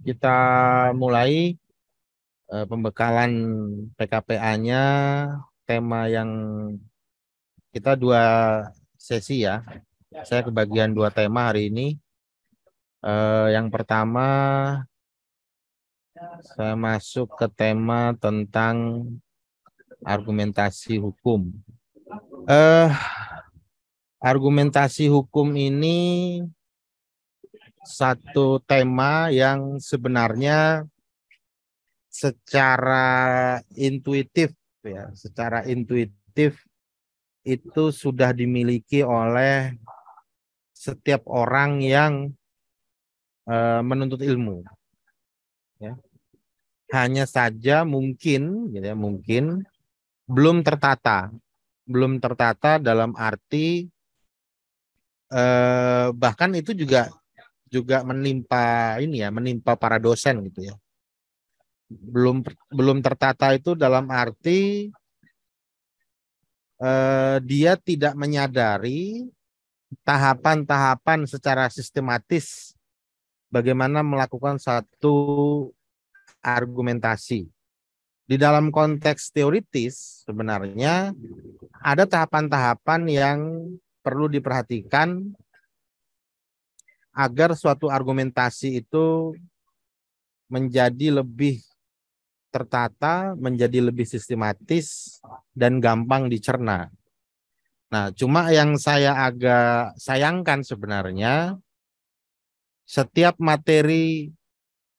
kita mulai uh, pembekalan PKPA-nya tema yang kita dua sesi ya. Saya kebagian dua tema hari ini. Uh, yang pertama saya masuk ke tema tentang argumentasi hukum. Uh, argumentasi hukum ini satu tema yang sebenarnya secara intuitif ya, secara intuitif itu sudah dimiliki oleh setiap orang yang e, menuntut ilmu. Ya. Hanya saja mungkin, gitu ya, mungkin belum tertata, belum tertata dalam arti e, bahkan itu juga juga menimpa ini ya, menimpa para dosen gitu ya. Belum belum tertata itu dalam arti eh, dia tidak menyadari tahapan-tahapan secara sistematis bagaimana melakukan satu argumentasi. Di dalam konteks teoritis sebenarnya ada tahapan-tahapan yang perlu diperhatikan agar suatu argumentasi itu menjadi lebih tertata, menjadi lebih sistematis dan gampang dicerna. Nah, cuma yang saya agak sayangkan sebenarnya setiap materi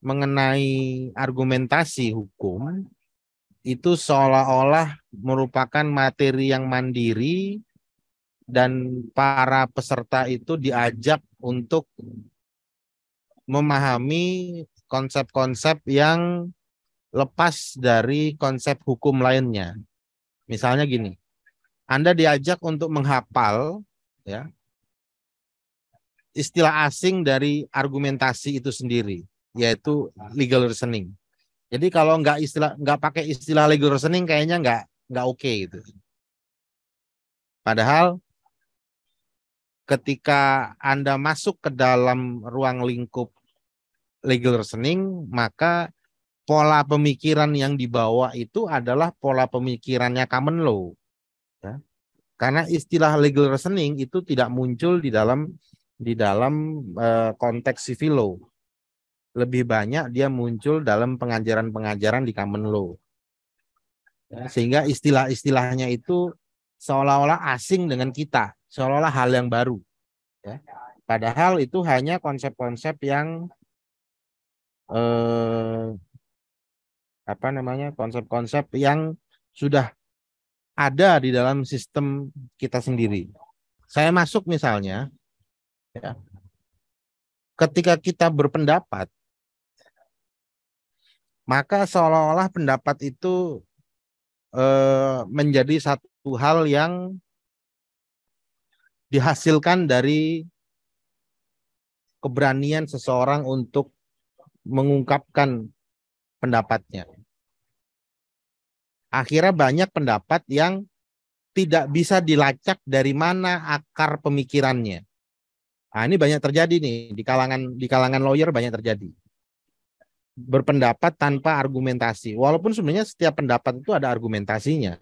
mengenai argumentasi hukum itu seolah-olah merupakan materi yang mandiri dan para peserta itu diajak untuk memahami konsep-konsep yang lepas dari konsep hukum lainnya. Misalnya gini, Anda diajak untuk menghafal ya istilah asing dari argumentasi itu sendiri, yaitu legal reasoning. Jadi kalau nggak istilah nggak pakai istilah legal reasoning kayaknya nggak nggak oke okay gitu. Padahal ketika Anda masuk ke dalam ruang lingkup legal reasoning, maka pola pemikiran yang dibawa itu adalah pola pemikirannya common law. Ya. Karena istilah legal reasoning itu tidak muncul di dalam di dalam uh, konteks civil law. Lebih banyak dia muncul dalam pengajaran-pengajaran di common law. Ya. Sehingga istilah-istilahnya itu seolah-olah asing dengan kita, seolah-olah hal yang baru. Ya. Padahal itu hanya konsep-konsep yang eh, apa namanya konsep-konsep yang sudah ada di dalam sistem kita sendiri. Saya masuk misalnya, ya, ketika kita berpendapat, maka seolah-olah pendapat itu Eh, menjadi satu hal yang dihasilkan dari keberanian seseorang untuk mengungkapkan pendapatnya. Akhirnya banyak pendapat yang tidak bisa dilacak dari mana akar pemikirannya. Nah, ini banyak terjadi nih di kalangan di kalangan lawyer banyak terjadi berpendapat tanpa argumentasi. Walaupun sebenarnya setiap pendapat itu ada argumentasinya.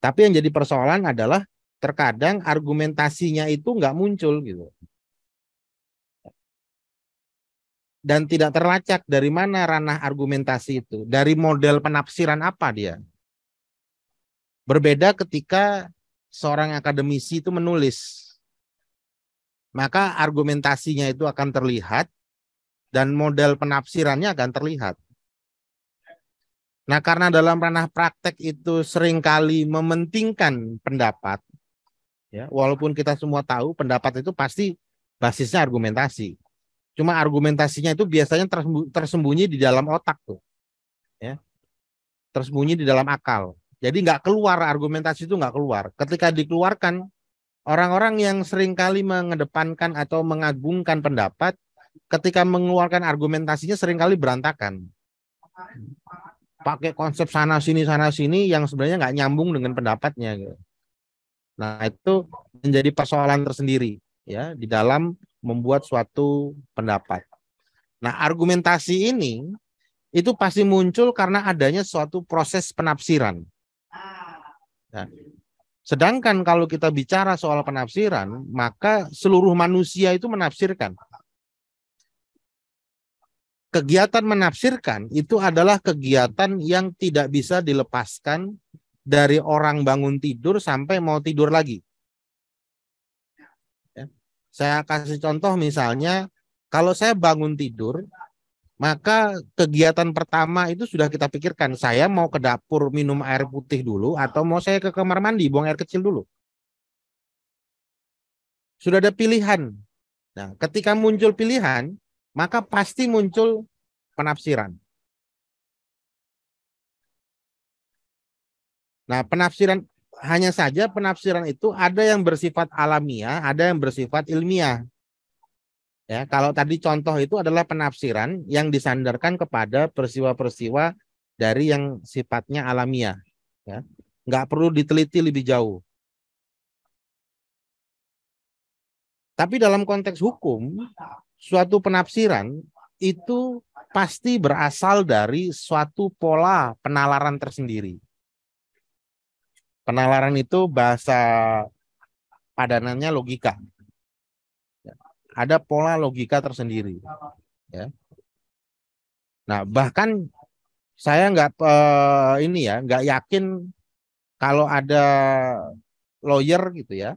Tapi yang jadi persoalan adalah terkadang argumentasinya itu nggak muncul gitu. Dan tidak terlacak dari mana ranah argumentasi itu, dari model penafsiran apa dia. Berbeda ketika seorang akademisi itu menulis, maka argumentasinya itu akan terlihat dan model penafsirannya akan terlihat. Nah, karena dalam ranah praktek itu seringkali mementingkan pendapat, ya, walaupun kita semua tahu pendapat itu pasti basisnya argumentasi. Cuma argumentasinya itu biasanya tersembunyi di dalam otak tuh, ya, tersembunyi di dalam akal. Jadi nggak keluar argumentasi itu nggak keluar. Ketika dikeluarkan, orang-orang yang seringkali mengedepankan atau mengagungkan pendapat ketika mengeluarkan argumentasinya seringkali berantakan. Pakai konsep sana sini sana sini yang sebenarnya nggak nyambung dengan pendapatnya. Gitu. Nah itu menjadi persoalan tersendiri ya di dalam membuat suatu pendapat. Nah argumentasi ini itu pasti muncul karena adanya suatu proses penafsiran. Nah, sedangkan kalau kita bicara soal penafsiran, maka seluruh manusia itu menafsirkan kegiatan menafsirkan itu adalah kegiatan yang tidak bisa dilepaskan dari orang bangun tidur sampai mau tidur lagi. Ya. Saya kasih contoh misalnya, kalau saya bangun tidur, maka kegiatan pertama itu sudah kita pikirkan, saya mau ke dapur minum air putih dulu atau mau saya ke kamar mandi buang air kecil dulu. Sudah ada pilihan. Nah, ketika muncul pilihan, maka pasti muncul penafsiran. Nah, penafsiran hanya saja penafsiran itu ada yang bersifat alamiah, ada yang bersifat ilmiah. Ya, kalau tadi contoh itu adalah penafsiran yang disandarkan kepada peristiwa-peristiwa dari yang sifatnya alamiah. Ya, nggak perlu diteliti lebih jauh. Tapi dalam konteks hukum, suatu penafsiran itu pasti berasal dari suatu pola penalaran tersendiri. Penalaran itu bahasa padanannya logika. Ya, ada pola logika tersendiri. Ya. Nah bahkan saya nggak eh, ini ya nggak yakin kalau ada lawyer gitu ya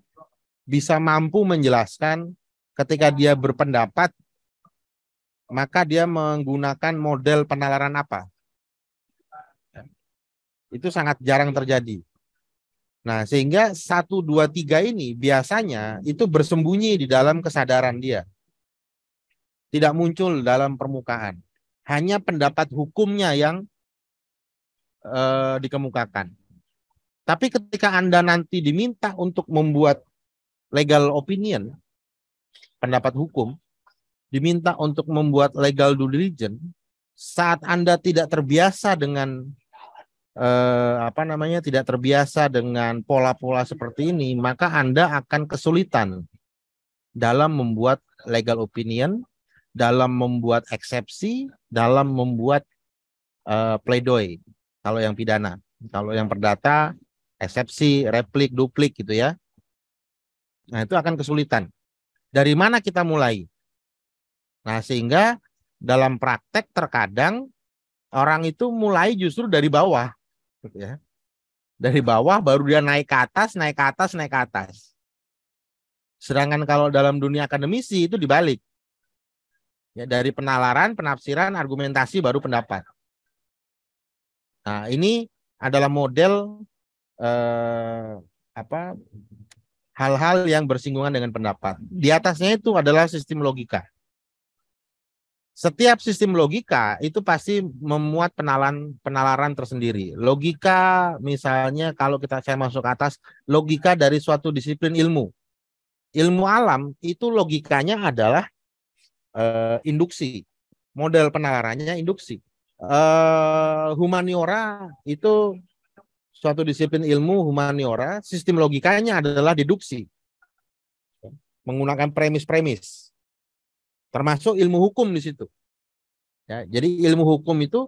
bisa mampu menjelaskan ketika dia berpendapat maka dia menggunakan model penalaran apa? Itu sangat jarang terjadi. Nah, sehingga satu dua tiga ini biasanya itu bersembunyi di dalam kesadaran dia. Tidak muncul dalam permukaan. Hanya pendapat hukumnya yang e, dikemukakan. Tapi ketika Anda nanti diminta untuk membuat legal opinion, pendapat hukum diminta untuk membuat legal due diligence saat Anda tidak terbiasa dengan eh, apa namanya tidak terbiasa dengan pola-pola seperti ini maka Anda akan kesulitan dalam membuat legal opinion dalam membuat eksepsi dalam membuat eh, pledoi kalau yang pidana kalau yang perdata eksepsi replik duplik gitu ya nah itu akan kesulitan dari mana kita mulai? Nah, sehingga dalam praktek terkadang orang itu mulai justru dari bawah, gitu ya. Dari bawah baru dia naik ke atas, naik ke atas, naik ke atas. Sedangkan kalau dalam dunia akademisi itu dibalik. Ya, dari penalaran, penafsiran, argumentasi baru pendapat. Nah, ini adalah model eh, apa hal-hal yang bersinggungan dengan pendapat. Di atasnya itu adalah sistem logika. Setiap sistem logika itu pasti memuat penalan penalaran tersendiri. Logika misalnya kalau kita saya masuk ke atas logika dari suatu disiplin ilmu. Ilmu alam itu logikanya adalah uh, induksi. Model penalarannya induksi. Uh, humaniora itu suatu disiplin ilmu humaniora, sistem logikanya adalah deduksi. Menggunakan premis-premis. Termasuk ilmu hukum di situ. Ya, jadi ilmu hukum itu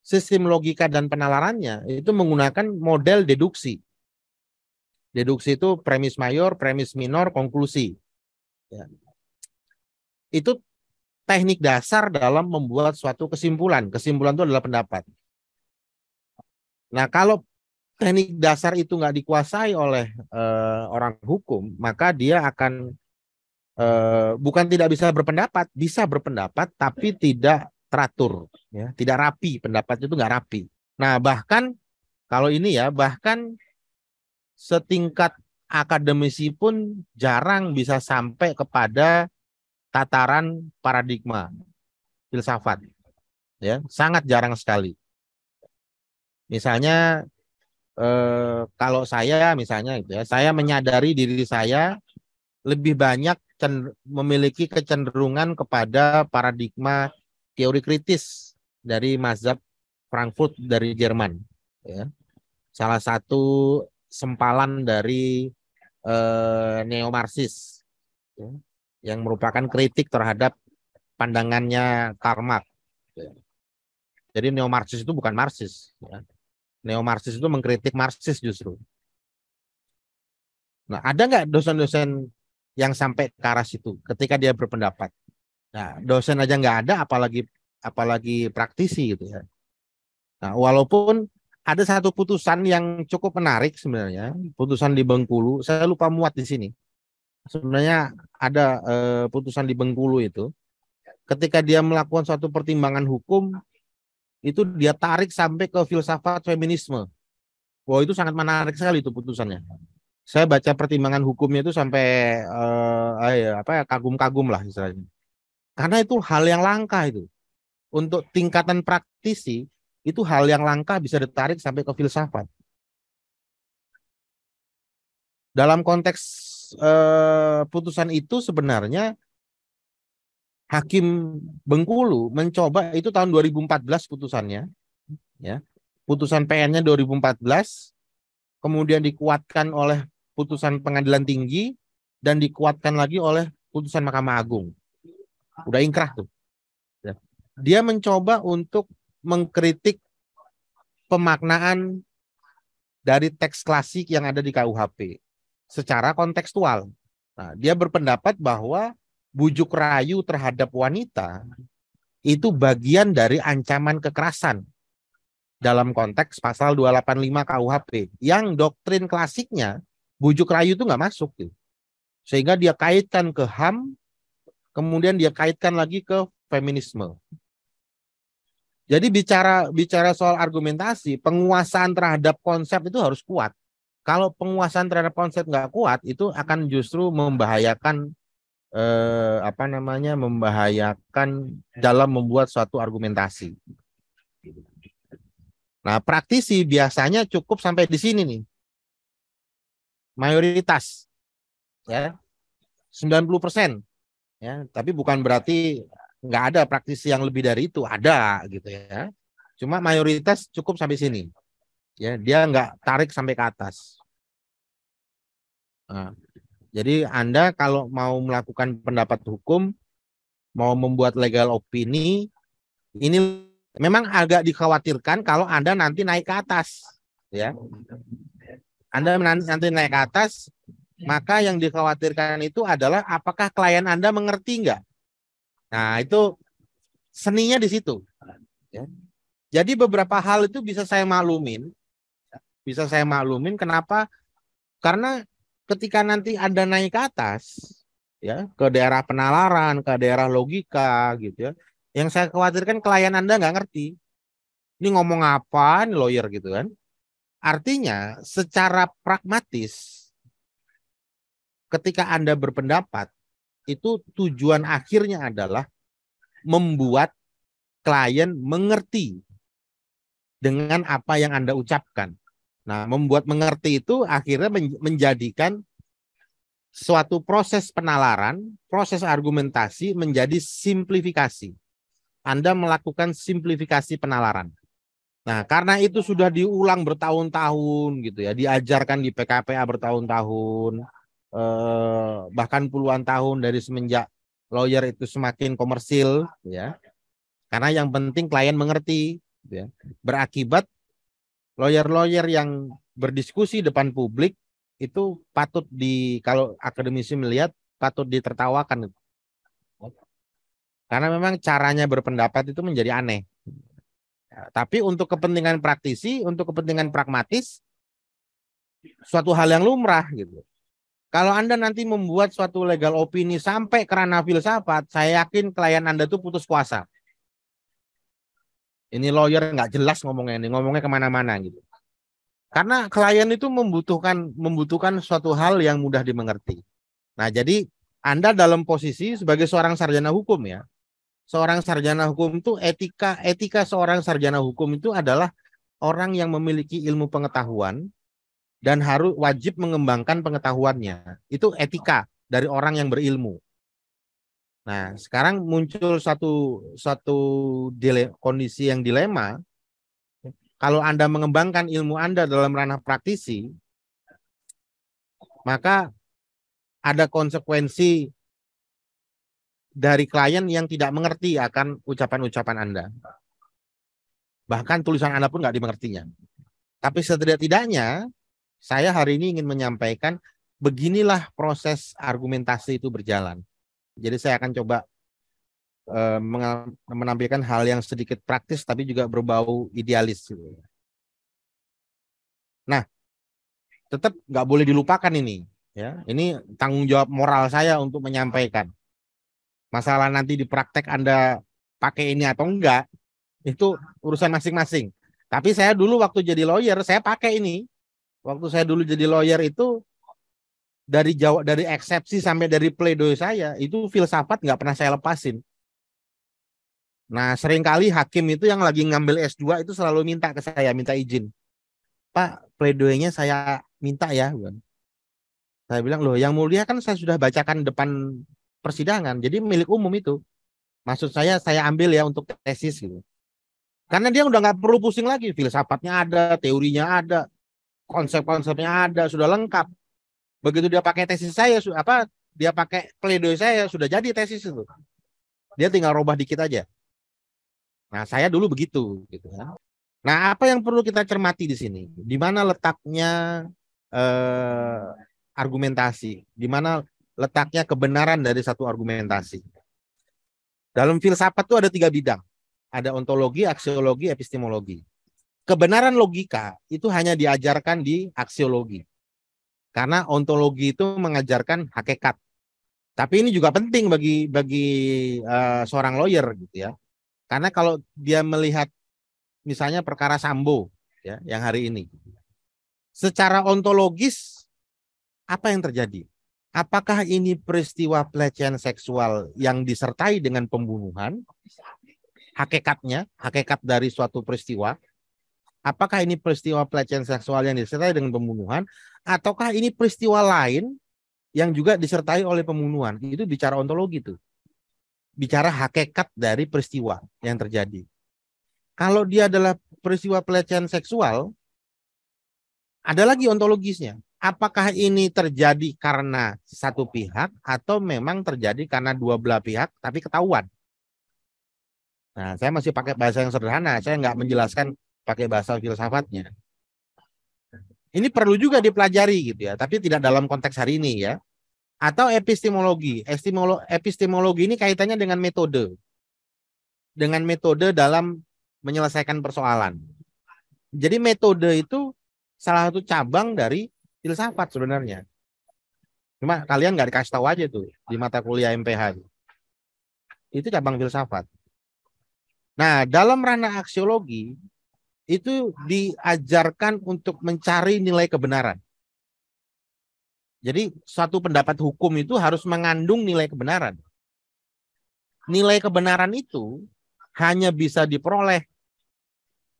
sistem logika dan penalarannya itu menggunakan model deduksi. Deduksi itu premis mayor, premis minor, konklusi. Ya. Itu teknik dasar dalam membuat suatu kesimpulan. Kesimpulan itu adalah pendapat. Nah, kalau teknik dasar itu nggak dikuasai oleh uh, orang hukum, maka dia akan uh, bukan tidak bisa berpendapat, bisa berpendapat tapi tidak teratur, ya, tidak rapi pendapatnya itu nggak rapi. Nah bahkan kalau ini ya bahkan setingkat akademisi pun jarang bisa sampai kepada tataran paradigma filsafat, ya sangat jarang sekali. Misalnya eh, kalau saya misalnya gitu ya, saya menyadari diri saya lebih banyak memiliki kecenderungan kepada paradigma teori kritis dari mazhab Frankfurt dari Jerman. Ya. Salah satu sempalan dari eh, neo-marxis ya, yang merupakan kritik terhadap pandangannya Karl Marx. Ya. Jadi neo-marxis itu bukan marxis. Ya neo Marxis itu mengkritik Marxis justru. Nah, ada nggak dosen-dosen yang sampai ke arah situ ketika dia berpendapat? Nah, dosen aja nggak ada, apalagi apalagi praktisi gitu ya. Nah, walaupun ada satu putusan yang cukup menarik sebenarnya, putusan di Bengkulu, saya lupa muat di sini. Sebenarnya ada eh, putusan di Bengkulu itu, ketika dia melakukan suatu pertimbangan hukum, itu dia tarik sampai ke filsafat feminisme. Wow, itu sangat menarik sekali itu putusannya. Saya baca pertimbangan hukumnya itu sampai eh, eh, apa ya kagum-kagum lah istilahnya. Karena itu hal yang langka itu. Untuk tingkatan praktisi itu hal yang langka bisa ditarik sampai ke filsafat. Dalam konteks eh, putusan itu sebenarnya Hakim Bengkulu mencoba itu tahun 2014 putusannya ya. Putusan PN-nya 2014 kemudian dikuatkan oleh putusan pengadilan tinggi dan dikuatkan lagi oleh putusan Mahkamah Agung. Udah ingkrah tuh. Ya. Dia mencoba untuk mengkritik pemaknaan dari teks klasik yang ada di KUHP secara kontekstual. Nah, dia berpendapat bahwa bujuk rayu terhadap wanita itu bagian dari ancaman kekerasan dalam konteks pasal 285 KUHP yang doktrin klasiknya bujuk rayu itu nggak masuk gitu. Sehingga dia kaitkan ke HAM, kemudian dia kaitkan lagi ke feminisme. Jadi bicara bicara soal argumentasi, penguasaan terhadap konsep itu harus kuat. Kalau penguasaan terhadap konsep nggak kuat, itu akan justru membahayakan eh, apa namanya membahayakan dalam membuat suatu argumentasi. Nah, praktisi biasanya cukup sampai di sini nih. Mayoritas ya. 90% ya, tapi bukan berarti nggak ada praktisi yang lebih dari itu, ada gitu ya. Cuma mayoritas cukup sampai sini. Ya, dia nggak tarik sampai ke atas. Nah, jadi Anda kalau mau melakukan pendapat hukum, mau membuat legal opini, ini memang agak dikhawatirkan kalau Anda nanti naik ke atas, ya. Anda nanti naik ke atas, maka yang dikhawatirkan itu adalah apakah klien Anda mengerti enggak? Nah, itu seninya di situ. Ya. Jadi beberapa hal itu bisa saya maklumin, bisa saya maklumin kenapa? Karena ketika nanti Anda naik ke atas ya ke daerah penalaran, ke daerah logika gitu ya. Yang saya khawatirkan klien Anda nggak ngerti. Ini ngomong apa nih lawyer gitu kan. Artinya secara pragmatis ketika Anda berpendapat itu tujuan akhirnya adalah membuat klien mengerti dengan apa yang Anda ucapkan. Nah, membuat mengerti itu akhirnya menjadikan suatu proses penalaran, proses argumentasi menjadi simplifikasi. Anda melakukan simplifikasi penalaran. Nah, karena itu sudah diulang bertahun-tahun gitu ya, diajarkan di PKPA bertahun-tahun, eh, bahkan puluhan tahun dari semenjak lawyer itu semakin komersil ya. Karena yang penting klien mengerti gitu ya. Berakibat lawyer-lawyer yang berdiskusi depan publik itu patut di kalau akademisi melihat patut ditertawakan karena memang caranya berpendapat itu menjadi aneh ya, tapi untuk kepentingan praktisi untuk kepentingan pragmatis suatu hal yang lumrah gitu kalau anda nanti membuat suatu legal opini sampai kerana filsafat saya yakin klien anda tuh putus kuasa ini lawyer nggak jelas ngomongnya ini, ngomongnya kemana-mana gitu. Karena klien itu membutuhkan membutuhkan suatu hal yang mudah dimengerti. Nah, jadi Anda dalam posisi sebagai seorang sarjana hukum ya. Seorang sarjana hukum itu etika etika seorang sarjana hukum itu adalah orang yang memiliki ilmu pengetahuan dan harus wajib mengembangkan pengetahuannya. Itu etika dari orang yang berilmu. Nah, sekarang muncul satu satu dile, kondisi yang dilema. Kalau Anda mengembangkan ilmu Anda dalam ranah praktisi, maka ada konsekuensi dari klien yang tidak mengerti akan ucapan-ucapan Anda. Bahkan tulisan Anda pun nggak dimengertinya. Tapi setidak-tidaknya, saya hari ini ingin menyampaikan beginilah proses argumentasi itu berjalan jadi saya akan coba uh, menampilkan hal yang sedikit praktis tapi juga berbau idealis. Gitu. Nah, tetap nggak boleh dilupakan ini. Ya, ini tanggung jawab moral saya untuk menyampaikan. Masalah nanti di praktek Anda pakai ini atau enggak, itu urusan masing-masing. Tapi saya dulu waktu jadi lawyer, saya pakai ini. Waktu saya dulu jadi lawyer itu dari jawab dari eksepsi sampai dari pledoi saya itu filsafat nggak pernah saya lepasin. Nah, seringkali hakim itu yang lagi ngambil S2 itu selalu minta ke saya, minta izin. Pak, pledoinya saya minta ya. Kan. Saya bilang, loh yang mulia kan saya sudah bacakan depan persidangan, jadi milik umum itu. Maksud saya, saya ambil ya untuk tesis gitu. Karena dia udah nggak perlu pusing lagi, filsafatnya ada, teorinya ada, konsep-konsepnya ada, sudah lengkap begitu dia pakai tesis saya apa dia pakai pledoi saya sudah jadi tesis itu dia tinggal rubah dikit aja nah saya dulu begitu gitu kan nah apa yang perlu kita cermati di sini di mana letaknya eh, argumentasi di mana letaknya kebenaran dari satu argumentasi dalam filsafat itu ada tiga bidang ada ontologi aksiologi epistemologi kebenaran logika itu hanya diajarkan di aksiologi karena ontologi itu mengajarkan hakikat. Tapi ini juga penting bagi bagi uh, seorang lawyer gitu ya. Karena kalau dia melihat misalnya perkara Sambo ya yang hari ini. Secara ontologis apa yang terjadi? Apakah ini peristiwa pelecehan seksual yang disertai dengan pembunuhan? Hakikatnya, hakikat dari suatu peristiwa Apakah ini peristiwa pelecehan seksual yang disertai dengan pembunuhan ataukah ini peristiwa lain yang juga disertai oleh pembunuhan? Itu bicara ontologi tuh. Bicara hakikat dari peristiwa yang terjadi. Kalau dia adalah peristiwa pelecehan seksual, ada lagi ontologisnya. Apakah ini terjadi karena satu pihak atau memang terjadi karena dua belah pihak tapi ketahuan? Nah, saya masih pakai bahasa yang sederhana. Saya nggak menjelaskan pakai bahasa filsafatnya. Ini perlu juga dipelajari gitu ya, tapi tidak dalam konteks hari ini ya. Atau epistemologi. Estimolo, epistemologi ini kaitannya dengan metode. Dengan metode dalam menyelesaikan persoalan. Jadi metode itu salah satu cabang dari filsafat sebenarnya. Cuma kalian nggak dikasih tahu aja tuh di mata kuliah MPH. Itu, itu cabang filsafat. Nah, dalam ranah aksiologi, itu diajarkan untuk mencari nilai kebenaran. Jadi satu pendapat hukum itu harus mengandung nilai kebenaran. Nilai kebenaran itu hanya bisa diperoleh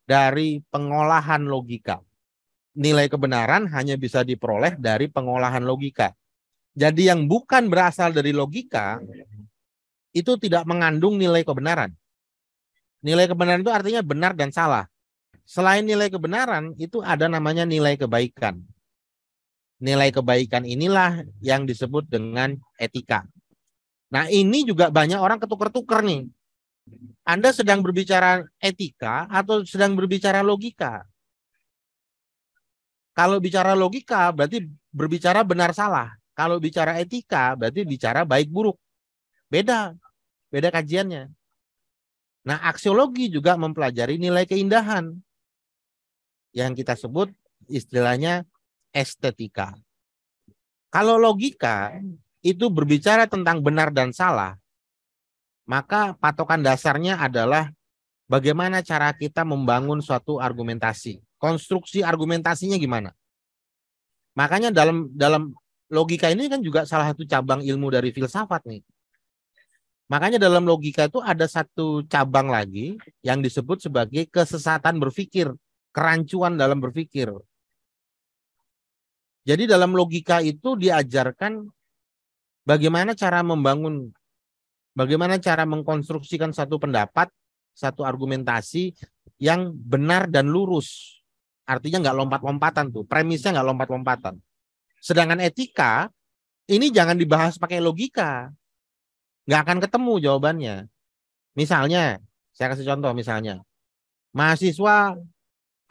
dari pengolahan logika. Nilai kebenaran hanya bisa diperoleh dari pengolahan logika. Jadi yang bukan berasal dari logika itu tidak mengandung nilai kebenaran. Nilai kebenaran itu artinya benar dan salah selain nilai kebenaran itu ada namanya nilai kebaikan. Nilai kebaikan inilah yang disebut dengan etika. Nah, ini juga banyak orang ketuker-tuker nih. Anda sedang berbicara etika atau sedang berbicara logika? Kalau bicara logika berarti berbicara benar salah. Kalau bicara etika berarti bicara baik buruk. Beda. Beda kajiannya. Nah, aksiologi juga mempelajari nilai keindahan yang kita sebut istilahnya estetika. Kalau logika itu berbicara tentang benar dan salah, maka patokan dasarnya adalah bagaimana cara kita membangun suatu argumentasi. Konstruksi argumentasinya gimana? Makanya dalam dalam logika ini kan juga salah satu cabang ilmu dari filsafat nih. Makanya dalam logika itu ada satu cabang lagi yang disebut sebagai kesesatan berpikir kerancuan dalam berpikir. Jadi dalam logika itu diajarkan bagaimana cara membangun, bagaimana cara mengkonstruksikan satu pendapat, satu argumentasi yang benar dan lurus. Artinya nggak lompat-lompatan tuh, premisnya nggak lompat-lompatan. Sedangkan etika ini jangan dibahas pakai logika, nggak akan ketemu jawabannya. Misalnya, saya kasih contoh misalnya, mahasiswa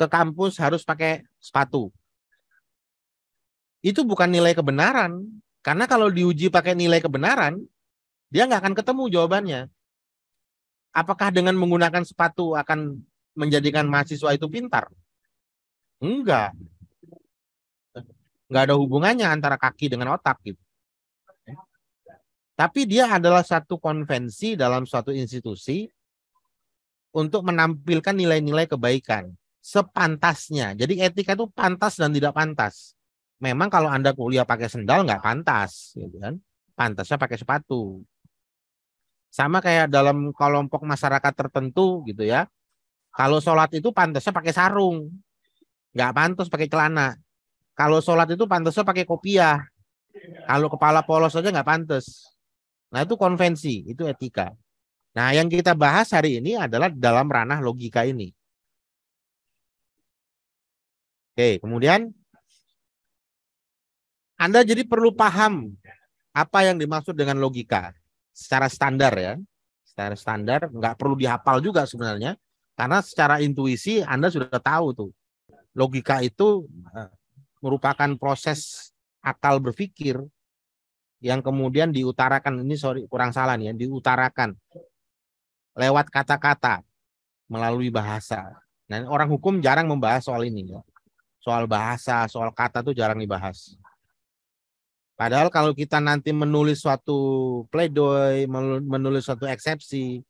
ke kampus harus pakai sepatu. Itu bukan nilai kebenaran. Karena kalau diuji pakai nilai kebenaran, dia nggak akan ketemu jawabannya. Apakah dengan menggunakan sepatu akan menjadikan mahasiswa itu pintar? Enggak. Enggak ada hubungannya antara kaki dengan otak gitu. Tapi dia adalah satu konvensi dalam suatu institusi untuk menampilkan nilai-nilai kebaikan sepantasnya. Jadi etika itu pantas dan tidak pantas. Memang kalau Anda kuliah pakai sendal nggak pantas, gitu kan? Pantasnya pakai sepatu. Sama kayak dalam kelompok masyarakat tertentu gitu ya. Kalau sholat itu pantasnya pakai sarung. Nggak pantas pakai celana. Kalau sholat itu pantasnya pakai kopiah. Kalau kepala polos aja nggak pantas. Nah itu konvensi, itu etika. Nah yang kita bahas hari ini adalah dalam ranah logika ini. Oke, kemudian Anda jadi perlu paham apa yang dimaksud dengan logika secara standar ya. Secara standar nggak perlu dihafal juga sebenarnya karena secara intuisi Anda sudah tahu tuh. Logika itu eh, merupakan proses akal berpikir yang kemudian diutarakan ini sorry kurang salah nih ya, diutarakan lewat kata-kata melalui bahasa. Nah, orang hukum jarang membahas soal ini ya soal bahasa, soal kata tuh jarang dibahas. Padahal kalau kita nanti menulis suatu pledoi, menulis suatu eksepsi,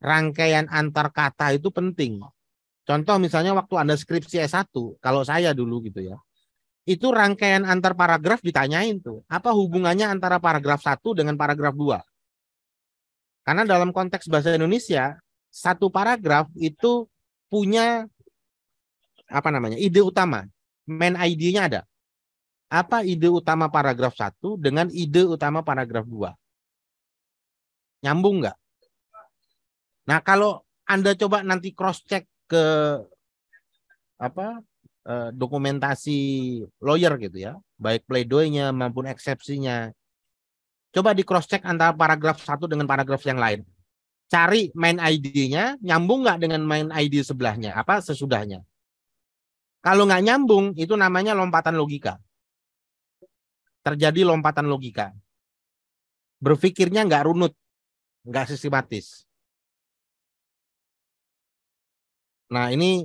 rangkaian antar kata itu penting. Contoh misalnya waktu Anda skripsi S1, kalau saya dulu gitu ya. Itu rangkaian antar paragraf ditanyain tuh. Apa hubungannya antara paragraf 1 dengan paragraf 2? Karena dalam konteks bahasa Indonesia, satu paragraf itu punya apa namanya? ide utama main ID-nya ada. Apa ide utama paragraf 1 dengan ide utama paragraf 2? Nyambung nggak? Nah, kalau Anda coba nanti cross check ke apa? Eh, dokumentasi lawyer gitu ya, baik pledoinya maupun eksepsinya. Coba di cross check antara paragraf 1 dengan paragraf yang lain. Cari main ID-nya nyambung nggak dengan main ID sebelahnya apa sesudahnya. Kalau nggak nyambung, itu namanya lompatan logika. Terjadi lompatan logika. Berpikirnya nggak runut, nggak sistematis. Nah ini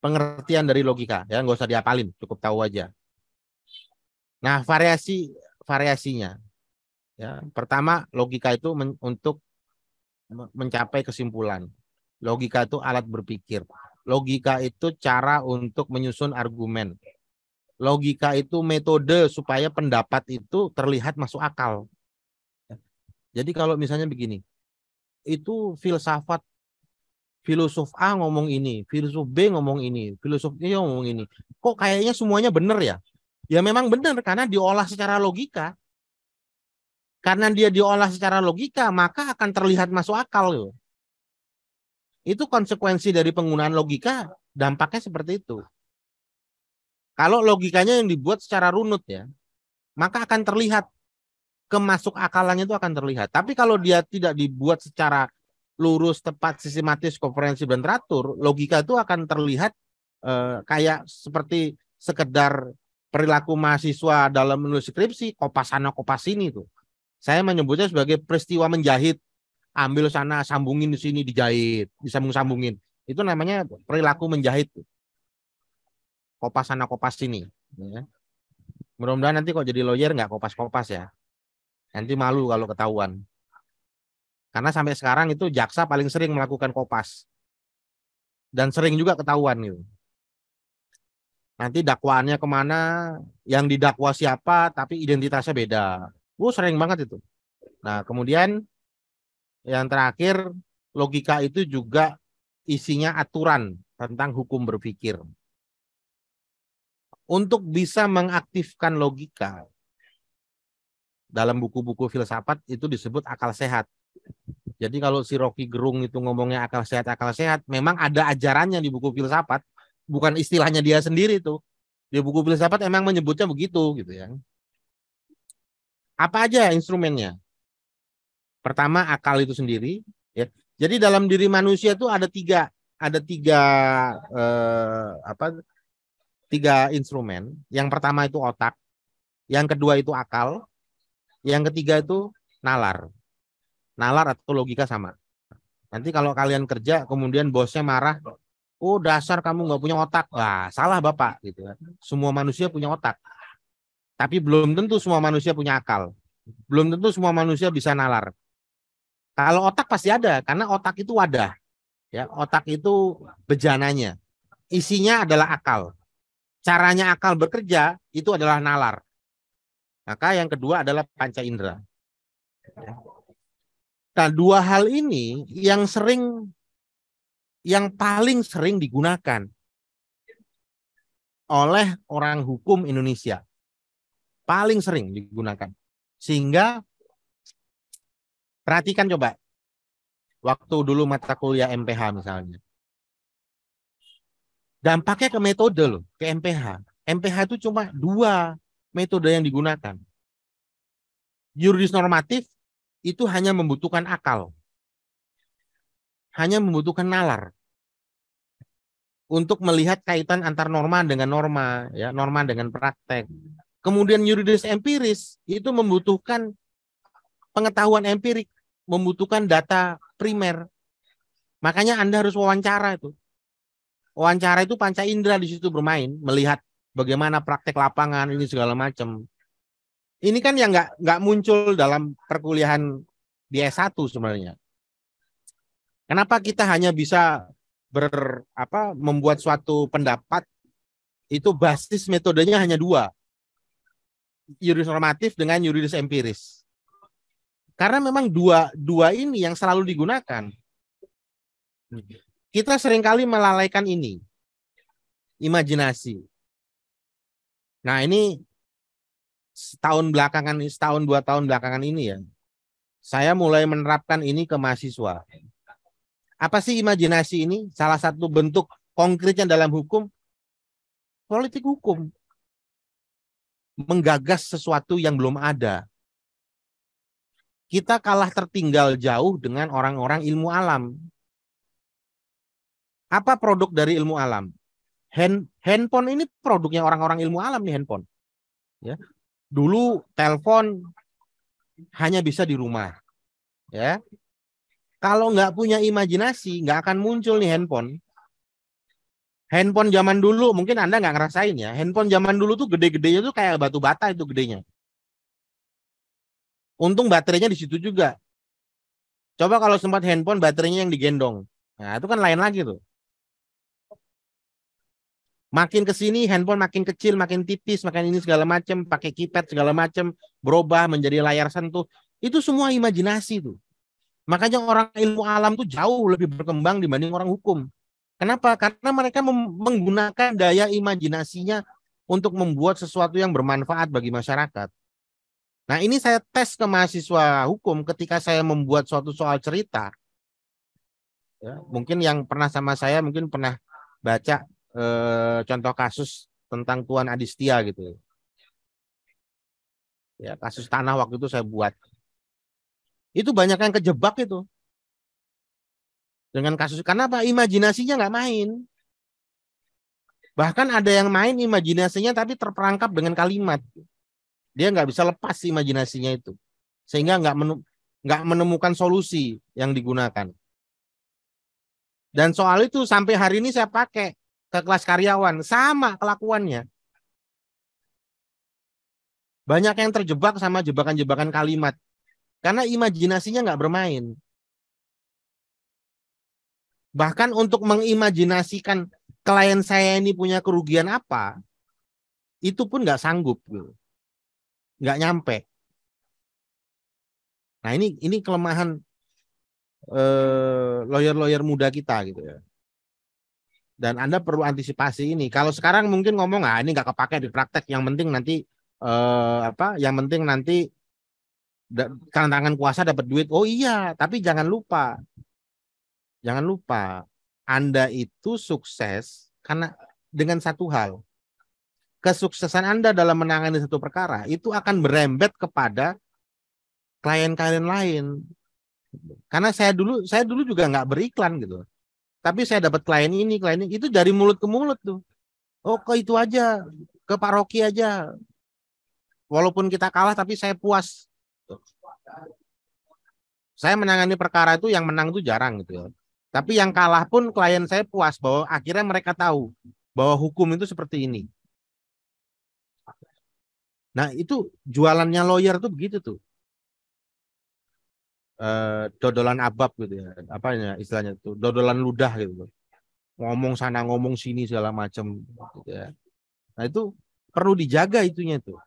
pengertian dari logika ya nggak usah diapalin cukup tahu aja. Nah variasi variasinya ya pertama logika itu men, untuk mencapai kesimpulan. Logika itu alat berpikir. Logika itu cara untuk menyusun argumen. Logika itu metode supaya pendapat itu terlihat masuk akal. Jadi kalau misalnya begini, itu filsafat filosof A ngomong ini, filosof B ngomong ini, filosof E ngomong ini. Kok kayaknya semuanya benar ya? Ya memang benar karena diolah secara logika. Karena dia diolah secara logika, maka akan terlihat masuk akal. loh. Gitu. Itu konsekuensi dari penggunaan logika, dampaknya seperti itu. Kalau logikanya yang dibuat secara runut ya, maka akan terlihat kemasuk akalannya itu akan terlihat. Tapi kalau dia tidak dibuat secara lurus, tepat, sistematis, komprehensif dan teratur, logika itu akan terlihat eh, kayak seperti sekedar perilaku mahasiswa dalam menulis skripsi, kopas sana kopas sini tuh. Saya menyebutnya sebagai peristiwa menjahit ambil sana, sambungin di sini, dijahit, disambung-sambungin. Itu namanya perilaku menjahit. Kopas sana, kopas sini. Ya. Mudah-mudahan nanti kok jadi lawyer nggak kopas-kopas ya. Nanti malu kalau ketahuan. Karena sampai sekarang itu jaksa paling sering melakukan kopas. Dan sering juga ketahuan gitu nanti dakwaannya kemana, yang didakwa siapa, tapi identitasnya beda. Gue sering banget itu. Nah, kemudian yang terakhir, logika itu juga isinya aturan tentang hukum berpikir. Untuk bisa mengaktifkan logika, dalam buku-buku filsafat itu disebut akal sehat. Jadi kalau si Rocky Gerung itu ngomongnya akal sehat, akal sehat, memang ada ajarannya di buku filsafat, bukan istilahnya dia sendiri tuh. Di buku filsafat emang menyebutnya begitu gitu ya. Apa aja instrumennya? Pertama akal itu sendiri, ya. Jadi dalam diri manusia itu ada tiga, ada tiga eh, apa? Tiga instrumen. Yang pertama itu otak, yang kedua itu akal, yang ketiga itu nalar. Nalar atau logika sama. Nanti kalau kalian kerja kemudian bosnya marah, oh dasar kamu nggak punya otak, lah salah bapak gitu. Kan. Semua manusia punya otak, tapi belum tentu semua manusia punya akal, belum tentu semua manusia bisa nalar. Kalau otak pasti ada karena otak itu wadah. Ya, otak itu bejananya. Isinya adalah akal. Caranya akal bekerja itu adalah nalar. Maka yang kedua adalah panca indera. Ya. Nah, dua hal ini yang sering yang paling sering digunakan oleh orang hukum Indonesia. Paling sering digunakan. Sehingga Perhatikan coba. Waktu dulu mata kuliah MPH misalnya. Dampaknya ke metode loh, ke MPH. MPH itu cuma dua metode yang digunakan. Yuridis normatif itu hanya membutuhkan akal. Hanya membutuhkan nalar. Untuk melihat kaitan antar norma dengan norma, ya, norma dengan praktek. Kemudian yuridis empiris itu membutuhkan pengetahuan empirik membutuhkan data primer. Makanya Anda harus wawancara itu. Wawancara itu panca indera di situ bermain, melihat bagaimana praktek lapangan ini segala macam. Ini kan yang nggak nggak muncul dalam perkuliahan di S1 sebenarnya. Kenapa kita hanya bisa ber apa membuat suatu pendapat itu basis metodenya hanya dua. yuridis normatif dengan yuridis empiris. Karena memang dua dua ini yang selalu digunakan. Kita seringkali melalaikan ini. Imajinasi. Nah, ini setahun belakangan setahun dua tahun belakangan ini ya. Saya mulai menerapkan ini ke mahasiswa. Apa sih imajinasi ini? Salah satu bentuk konkretnya dalam hukum politik hukum. Menggagas sesuatu yang belum ada kita kalah tertinggal jauh dengan orang-orang ilmu alam. Apa produk dari ilmu alam? Hand, handphone ini produknya orang-orang ilmu alam nih handphone. Ya. Dulu telepon hanya bisa di rumah. Ya. Kalau nggak punya imajinasi, nggak akan muncul nih handphone. Handphone zaman dulu mungkin Anda nggak ngerasain ya. Handphone zaman dulu tuh gede-gedenya tuh kayak batu bata itu gedenya. Untung baterainya di situ juga. Coba kalau sempat handphone baterainya yang digendong. Nah, itu kan lain lagi tuh. Makin ke sini handphone makin kecil, makin tipis, makin ini segala macam, pakai keypad segala macam, berubah menjadi layar sentuh. Itu semua imajinasi tuh. Makanya orang ilmu alam tuh jauh lebih berkembang dibanding orang hukum. Kenapa? Karena mereka menggunakan daya imajinasinya untuk membuat sesuatu yang bermanfaat bagi masyarakat. Nah, ini saya tes ke mahasiswa hukum ketika saya membuat suatu soal cerita. Ya, mungkin yang pernah sama saya mungkin pernah baca eh, contoh kasus tentang Tuan Adistia gitu. Ya, kasus tanah waktu itu saya buat. Itu banyak yang kejebak itu. Dengan kasus karena apa? Imajinasinya nggak main. Bahkan ada yang main imajinasinya tapi terperangkap dengan kalimat dia nggak bisa lepas imajinasinya itu sehingga nggak menemukan solusi yang digunakan dan soal itu sampai hari ini saya pakai ke kelas karyawan sama kelakuannya banyak yang terjebak sama jebakan-jebakan kalimat karena imajinasinya nggak bermain bahkan untuk mengimajinasikan klien saya ini punya kerugian apa itu pun nggak sanggup gitu nggak nyampe. Nah ini ini kelemahan eh, lawyer-lawyer eh, muda kita gitu ya. Dan Anda perlu antisipasi ini. Kalau sekarang mungkin ngomong ah ini nggak kepake di praktek. Yang penting nanti eh, apa? Yang penting nanti tangan kuasa dapat duit. Oh iya, tapi jangan lupa, jangan lupa Anda itu sukses karena dengan satu hal kesuksesan Anda dalam menangani satu perkara itu akan berembet kepada klien-klien lain. Karena saya dulu saya dulu juga nggak beriklan gitu. Tapi saya dapat klien ini, klien ini itu dari mulut ke mulut tuh. Oh, ke itu aja, ke paroki Rocky aja. Walaupun kita kalah tapi saya puas. Saya menangani perkara itu yang menang itu jarang gitu ya. Tapi yang kalah pun klien saya puas bahwa akhirnya mereka tahu bahwa hukum itu seperti ini Nah itu jualannya lawyer tuh begitu tuh. Uh, dodolan abab gitu ya apa ya istilahnya itu dodolan ludah gitu ngomong sana ngomong sini segala macam gitu ya nah itu perlu dijaga itunya tuh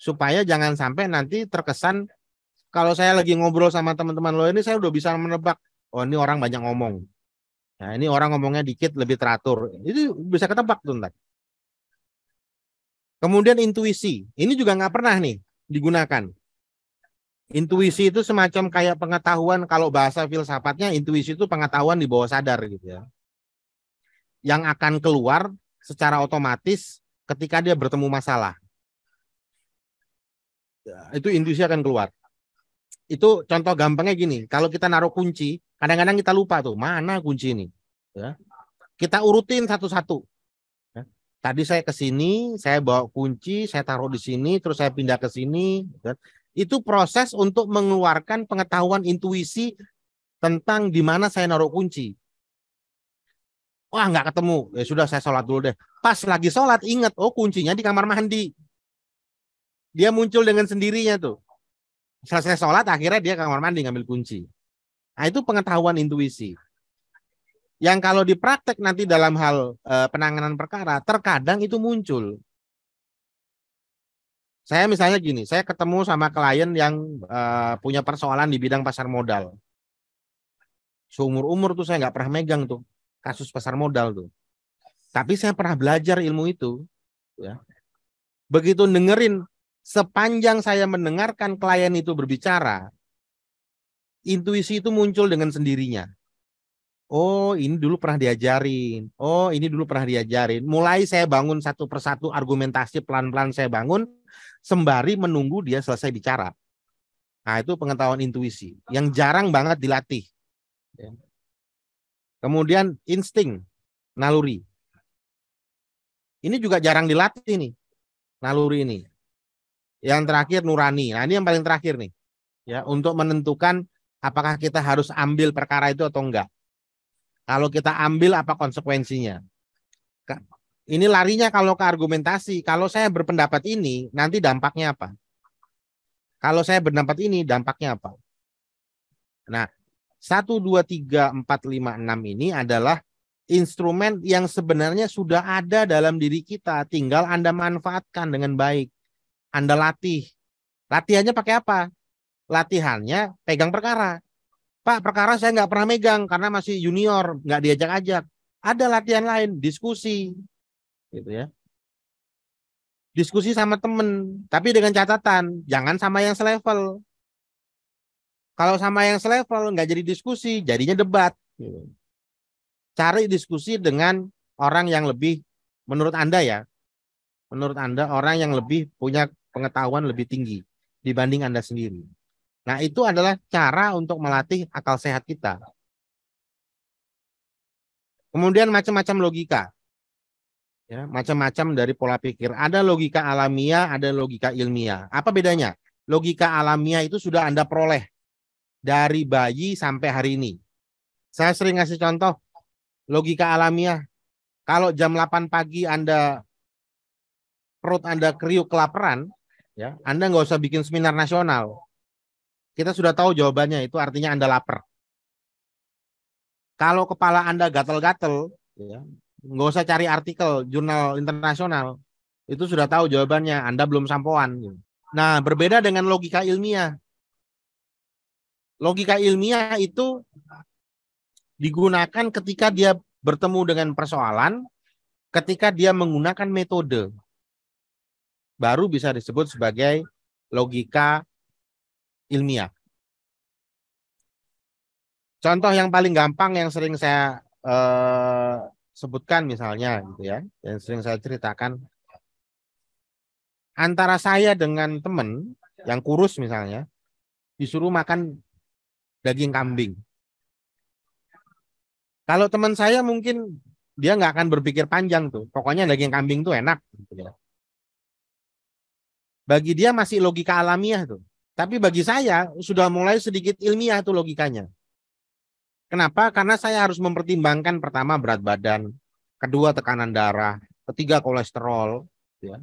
supaya jangan sampai nanti terkesan kalau saya lagi ngobrol sama teman-teman lawyer ini saya udah bisa menebak oh ini orang banyak ngomong nah ini orang ngomongnya dikit lebih teratur itu bisa ketebak tuh ntar Kemudian intuisi. Ini juga nggak pernah nih digunakan. Intuisi itu semacam kayak pengetahuan kalau bahasa filsafatnya intuisi itu pengetahuan di bawah sadar gitu ya. Yang akan keluar secara otomatis ketika dia bertemu masalah. Ya, itu intuisi akan keluar. Itu contoh gampangnya gini, kalau kita naruh kunci, kadang-kadang kita lupa tuh, mana kunci ini. Ya. Kita urutin satu-satu. Tadi saya ke sini, saya bawa kunci, saya taruh di sini, terus saya pindah ke sini. Kan. Itu proses untuk mengeluarkan pengetahuan intuisi tentang di mana saya naruh kunci. Wah nggak ketemu, ya sudah saya sholat dulu deh. Pas lagi sholat ingat, oh kuncinya di kamar mandi. Dia muncul dengan sendirinya tuh. saya sholat akhirnya dia kamar mandi ngambil kunci. Nah itu pengetahuan intuisi yang kalau dipraktek nanti dalam hal e, penanganan perkara terkadang itu muncul. Saya misalnya gini, saya ketemu sama klien yang e, punya persoalan di bidang pasar modal. Seumur umur tuh saya nggak pernah megang tuh kasus pasar modal tuh. Tapi saya pernah belajar ilmu itu. Ya. Begitu dengerin, sepanjang saya mendengarkan klien itu berbicara, intuisi itu muncul dengan sendirinya Oh, ini dulu pernah diajarin. Oh, ini dulu pernah diajarin. Mulai saya bangun satu persatu argumentasi pelan-pelan saya bangun sembari menunggu dia selesai bicara. Nah, itu pengetahuan intuisi yang jarang banget dilatih. Ya. Kemudian insting, naluri. Ini juga jarang dilatih nih, naluri ini. Yang terakhir nurani. Nah, ini yang paling terakhir nih. Ya, untuk menentukan apakah kita harus ambil perkara itu atau enggak kalau kita ambil apa konsekuensinya? Ini larinya kalau ke argumentasi. Kalau saya berpendapat ini, nanti dampaknya apa? Kalau saya berpendapat ini, dampaknya apa? Nah, 1, 2, 3, 4, 5, 6 ini adalah instrumen yang sebenarnya sudah ada dalam diri kita, tinggal Anda manfaatkan dengan baik. Anda latih. Latihannya pakai apa? Latihannya pegang perkara. Pak perkara saya nggak pernah megang karena masih junior nggak diajak-ajak ada latihan lain diskusi gitu ya diskusi sama temen tapi dengan catatan jangan sama yang selevel kalau sama yang selevel nggak jadi diskusi jadinya debat gitu. cari diskusi dengan orang yang lebih menurut anda ya menurut anda orang yang lebih punya pengetahuan lebih tinggi dibanding anda sendiri Nah, itu adalah cara untuk melatih akal sehat kita. Kemudian macam-macam logika. Ya, macam-macam dari pola pikir. Ada logika alamiah, ada logika ilmiah. Apa bedanya? Logika alamiah itu sudah Anda peroleh dari bayi sampai hari ini. Saya sering ngasih contoh logika alamiah. Kalau jam 8 pagi Anda perut Anda kriuk kelaparan, ya, Anda nggak usah bikin seminar nasional. Kita sudah tahu jawabannya itu artinya Anda lapar. Kalau kepala Anda gatel-gatel, ya, nggak usah cari artikel jurnal internasional. Itu sudah tahu jawabannya, Anda belum sampoan. Gitu. Nah, berbeda dengan logika ilmiah. Logika ilmiah itu digunakan ketika dia bertemu dengan persoalan, ketika dia menggunakan metode. Baru bisa disebut sebagai logika ilmiah. Contoh yang paling gampang yang sering saya eh, sebutkan misalnya gitu ya, yang sering saya ceritakan antara saya dengan teman yang kurus misalnya disuruh makan daging kambing. Kalau teman saya mungkin dia nggak akan berpikir panjang tuh. Pokoknya daging kambing tuh enak. Gitu ya. Bagi dia masih logika alamiah tuh. Tapi bagi saya sudah mulai sedikit ilmiah itu logikanya. Kenapa? Karena saya harus mempertimbangkan pertama berat badan, kedua tekanan darah, ketiga kolesterol, ya.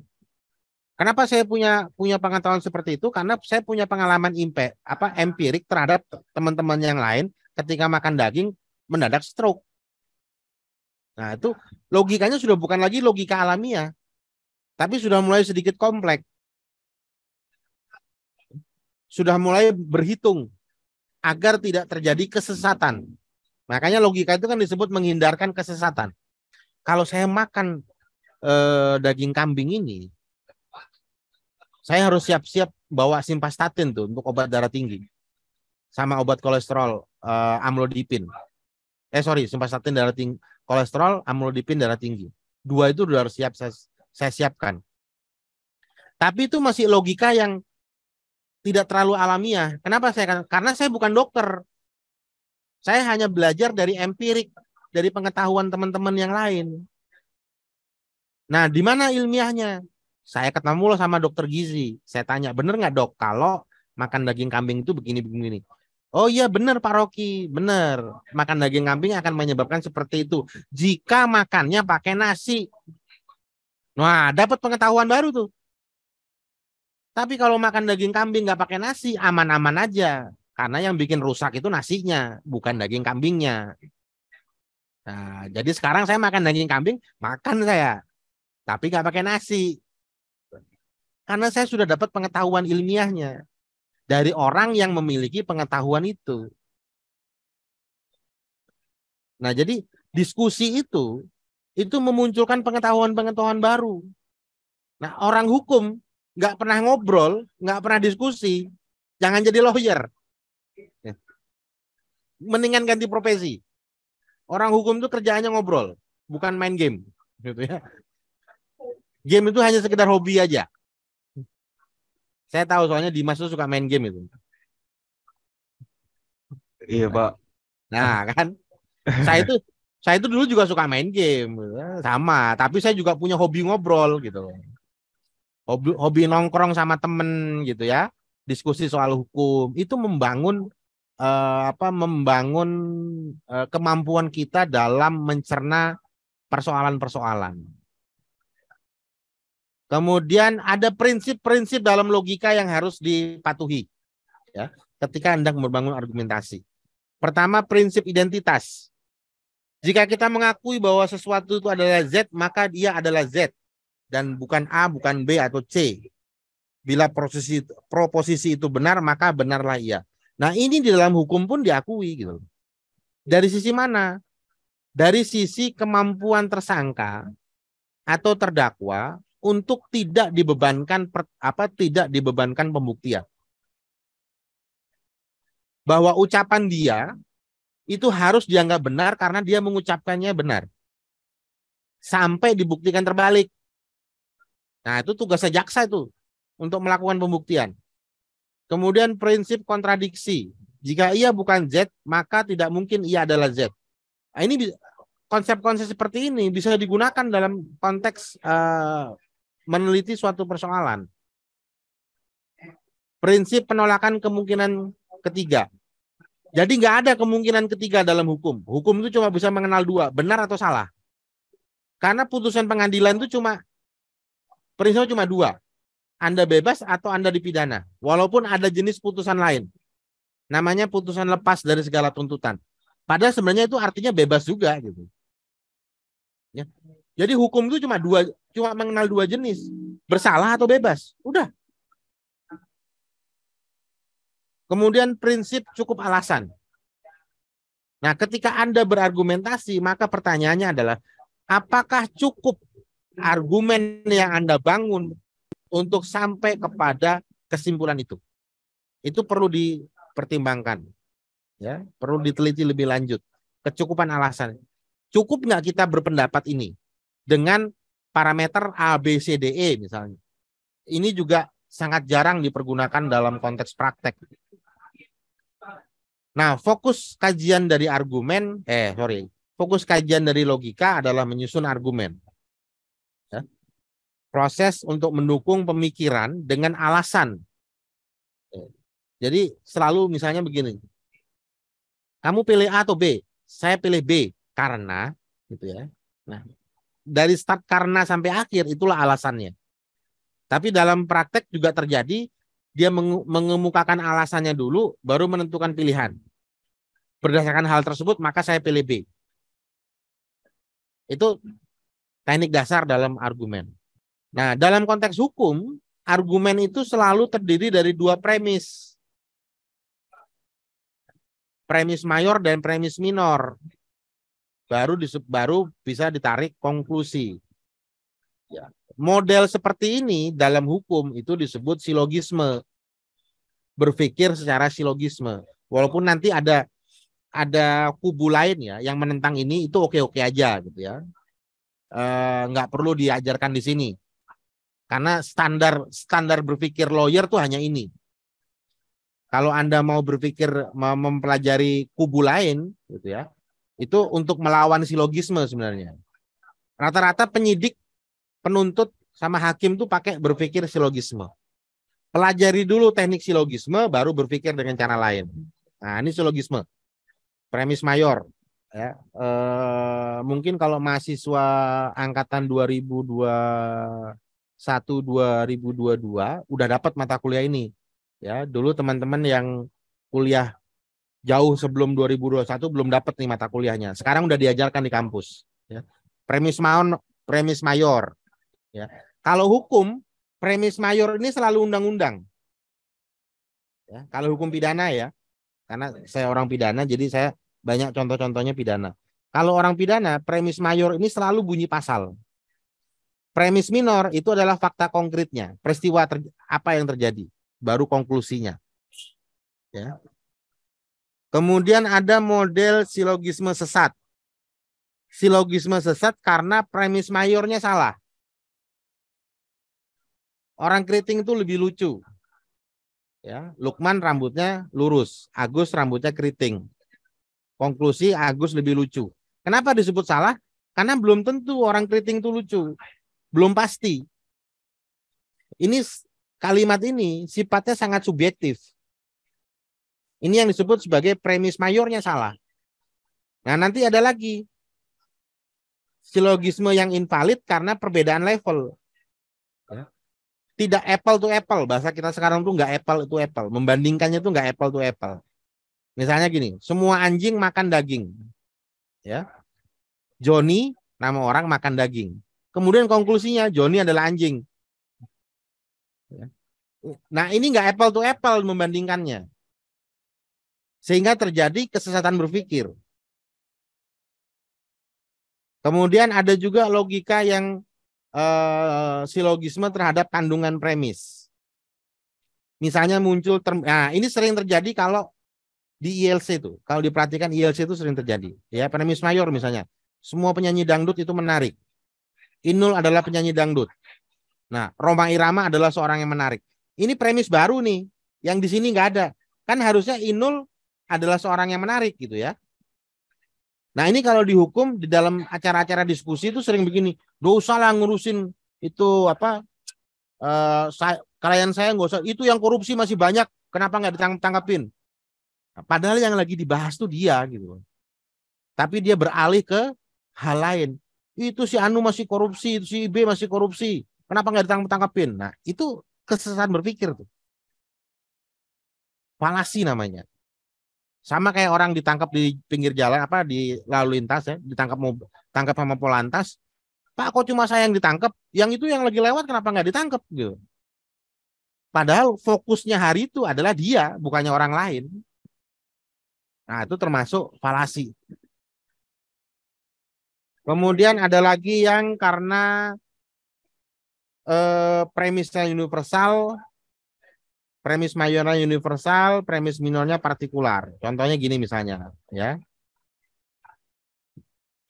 Kenapa saya punya punya pengetahuan seperti itu? Karena saya punya pengalaman impact apa empirik terhadap teman-teman yang lain ketika makan daging mendadak stroke. Nah, itu logikanya sudah bukan lagi logika alamiah, tapi sudah mulai sedikit kompleks sudah mulai berhitung agar tidak terjadi kesesatan. Makanya logika itu kan disebut menghindarkan kesesatan. Kalau saya makan e, daging kambing ini, saya harus siap-siap bawa simpastatin tuh untuk obat darah tinggi, sama obat kolesterol e, amlodipin. Eh sorry, simpastatin darah tinggi, kolesterol, amlodipin darah tinggi. Dua itu sudah harus siap saya, saya siapkan. Tapi itu masih logika yang tidak terlalu alamiah. Kenapa saya karena saya bukan dokter. Saya hanya belajar dari empirik, dari pengetahuan teman-teman yang lain. Nah, di mana ilmiahnya? Saya ketemu loh sama dokter gizi. Saya tanya, bener nggak dok kalau makan daging kambing itu begini-begini? Oh iya benar Pak Rocky, benar. Makan daging kambing akan menyebabkan seperti itu. Jika makannya pakai nasi. Nah, dapat pengetahuan baru tuh. Tapi kalau makan daging kambing nggak pakai nasi, aman-aman aja. Karena yang bikin rusak itu nasinya, bukan daging kambingnya. Nah, jadi sekarang saya makan daging kambing, makan saya. Tapi nggak pakai nasi. Karena saya sudah dapat pengetahuan ilmiahnya. Dari orang yang memiliki pengetahuan itu. Nah, jadi diskusi itu, itu memunculkan pengetahuan-pengetahuan baru. Nah, orang hukum nggak pernah ngobrol, nggak pernah diskusi, jangan jadi lawyer. Ya. Mendingan ganti profesi. Orang hukum itu kerjaannya ngobrol, bukan main game. Gitu ya. Game itu hanya sekedar hobi aja. Saya tahu soalnya Dimas tuh suka main game itu. Iya nah, pak. Nah kan, saya itu saya itu dulu juga suka main game, gitu ya. sama. Tapi saya juga punya hobi ngobrol gitu loh hobi, hobi nongkrong sama temen gitu ya diskusi soal hukum itu membangun eh, apa membangun eh, kemampuan kita dalam mencerna persoalan-persoalan kemudian ada prinsip-prinsip dalam logika yang harus dipatuhi ya ketika anda membangun argumentasi pertama prinsip identitas jika kita mengakui bahwa sesuatu itu adalah Z, maka dia adalah Z dan bukan A, bukan B atau C. Bila proposisi itu benar, maka benarlah ia. Nah ini di dalam hukum pun diakui gitu. Dari sisi mana? Dari sisi kemampuan tersangka atau terdakwa untuk tidak dibebankan apa tidak dibebankan pembuktian. Bahwa ucapan dia itu harus dianggap benar karena dia mengucapkannya benar. Sampai dibuktikan terbalik. Nah, itu tugasnya jaksa itu untuk melakukan pembuktian. Kemudian prinsip kontradiksi. Jika ia bukan Z, maka tidak mungkin ia adalah Z. Nah, ini konsep-konsep seperti ini bisa digunakan dalam konteks uh, meneliti suatu persoalan. Prinsip penolakan kemungkinan ketiga. Jadi nggak ada kemungkinan ketiga dalam hukum. Hukum itu cuma bisa mengenal dua, benar atau salah. Karena putusan pengadilan itu cuma Prinsipnya cuma dua. Anda bebas atau Anda dipidana. Walaupun ada jenis putusan lain. Namanya putusan lepas dari segala tuntutan. Padahal sebenarnya itu artinya bebas juga gitu. Ya. Jadi hukum itu cuma dua cuma mengenal dua jenis, bersalah atau bebas. Udah. Kemudian prinsip cukup alasan. Nah, ketika Anda berargumentasi, maka pertanyaannya adalah apakah cukup argumen yang Anda bangun untuk sampai kepada kesimpulan itu. Itu perlu dipertimbangkan. Ya, perlu diteliti lebih lanjut. Kecukupan alasan. Cukup nggak kita berpendapat ini dengan parameter A, B, C, D, E misalnya. Ini juga sangat jarang dipergunakan dalam konteks praktek. Nah, fokus kajian dari argumen, eh sorry, fokus kajian dari logika adalah menyusun argumen proses untuk mendukung pemikiran dengan alasan. Jadi selalu misalnya begini, kamu pilih A atau B, saya pilih B karena gitu ya. Nah, dari start karena sampai akhir itulah alasannya. Tapi dalam praktek juga terjadi dia mengemukakan alasannya dulu baru menentukan pilihan. Berdasarkan hal tersebut maka saya pilih B. Itu teknik dasar dalam argumen. Nah, dalam konteks hukum, argumen itu selalu terdiri dari dua premis. Premis mayor dan premis minor. Baru baru bisa ditarik konklusi. Ya. Model seperti ini dalam hukum itu disebut silogisme. Berpikir secara silogisme. Walaupun nanti ada ada kubu lain ya yang menentang ini itu oke-oke aja gitu ya. Eh, nggak perlu diajarkan di sini karena standar standar berpikir lawyer tuh hanya ini. Kalau Anda mau berpikir mempelajari kubu lain gitu ya. Itu untuk melawan silogisme sebenarnya. Rata-rata penyidik, penuntut sama hakim tuh pakai berpikir silogisme. Pelajari dulu teknik silogisme baru berpikir dengan cara lain. Nah, ini silogisme. Premis mayor ya e, mungkin kalau mahasiswa angkatan 2002 1 2022 udah dapat mata kuliah ini. Ya, dulu teman-teman yang kuliah jauh sebelum 2021 belum dapat nih mata kuliahnya. Sekarang udah diajarkan di kampus, ya. Premis maon, premis mayor. Ya. Kalau hukum, premis mayor ini selalu undang-undang. Ya, kalau hukum pidana ya. Karena saya orang pidana jadi saya banyak contoh-contohnya pidana. Kalau orang pidana, premis mayor ini selalu bunyi pasal. Premis minor itu adalah fakta konkretnya, peristiwa ter, apa yang terjadi, baru konklusinya. Ya. Kemudian ada model silogisme sesat. Silogisme sesat karena premis mayornya salah. Orang keriting itu lebih lucu. Ya, Lukman rambutnya lurus, Agus rambutnya keriting. Konklusi Agus lebih lucu. Kenapa disebut salah? Karena belum tentu orang keriting itu lucu belum pasti. Ini kalimat ini sifatnya sangat subjektif. Ini yang disebut sebagai premis mayornya salah. Nah, nanti ada lagi silogisme yang invalid karena perbedaan level. Ya. Tidak apple to apple, bahasa kita sekarang tuh nggak apple itu apple, membandingkannya tuh nggak apple to apple. Misalnya gini, semua anjing makan daging. Ya. Johnny nama orang makan daging. Kemudian konklusinya Johnny adalah anjing. Ya. Nah ini nggak apple to apple membandingkannya. Sehingga terjadi kesesatan berpikir. Kemudian ada juga logika yang eh, silogisme terhadap kandungan premis. Misalnya muncul term, nah ini sering terjadi kalau di ILC itu. Kalau diperhatikan ILC itu sering terjadi. Ya, premis mayor misalnya. Semua penyanyi dangdut itu menarik. Inul adalah penyanyi dangdut. Nah, Roma Irama adalah seorang yang menarik. Ini premis baru nih, yang di sini nggak ada. Kan harusnya Inul adalah seorang yang menarik gitu ya. Nah ini kalau dihukum di dalam acara-acara diskusi itu sering begini, dosa lah ngurusin itu apa eh, saya, kalian saya nggak usah itu yang korupsi masih banyak, kenapa nggak ditangkapin? Nah, padahal yang lagi dibahas tuh dia gitu. Tapi dia beralih ke hal lain itu si Anu masih korupsi, itu si B masih korupsi. Kenapa nggak ditangkap tangkapin? Nah, itu kesesatan berpikir tuh. Falasi namanya. Sama kayak orang ditangkap di pinggir jalan apa di lalu lintas ya, ditangkap mau tangkap sama polantas. Pak, kok cuma saya yang ditangkap? Yang itu yang lagi lewat kenapa nggak ditangkap gitu? Padahal fokusnya hari itu adalah dia, bukannya orang lain. Nah, itu termasuk falasi. Kemudian ada lagi yang karena eh, premisnya universal, premis mayornya universal, premis minornya partikular. Contohnya gini misalnya, ya.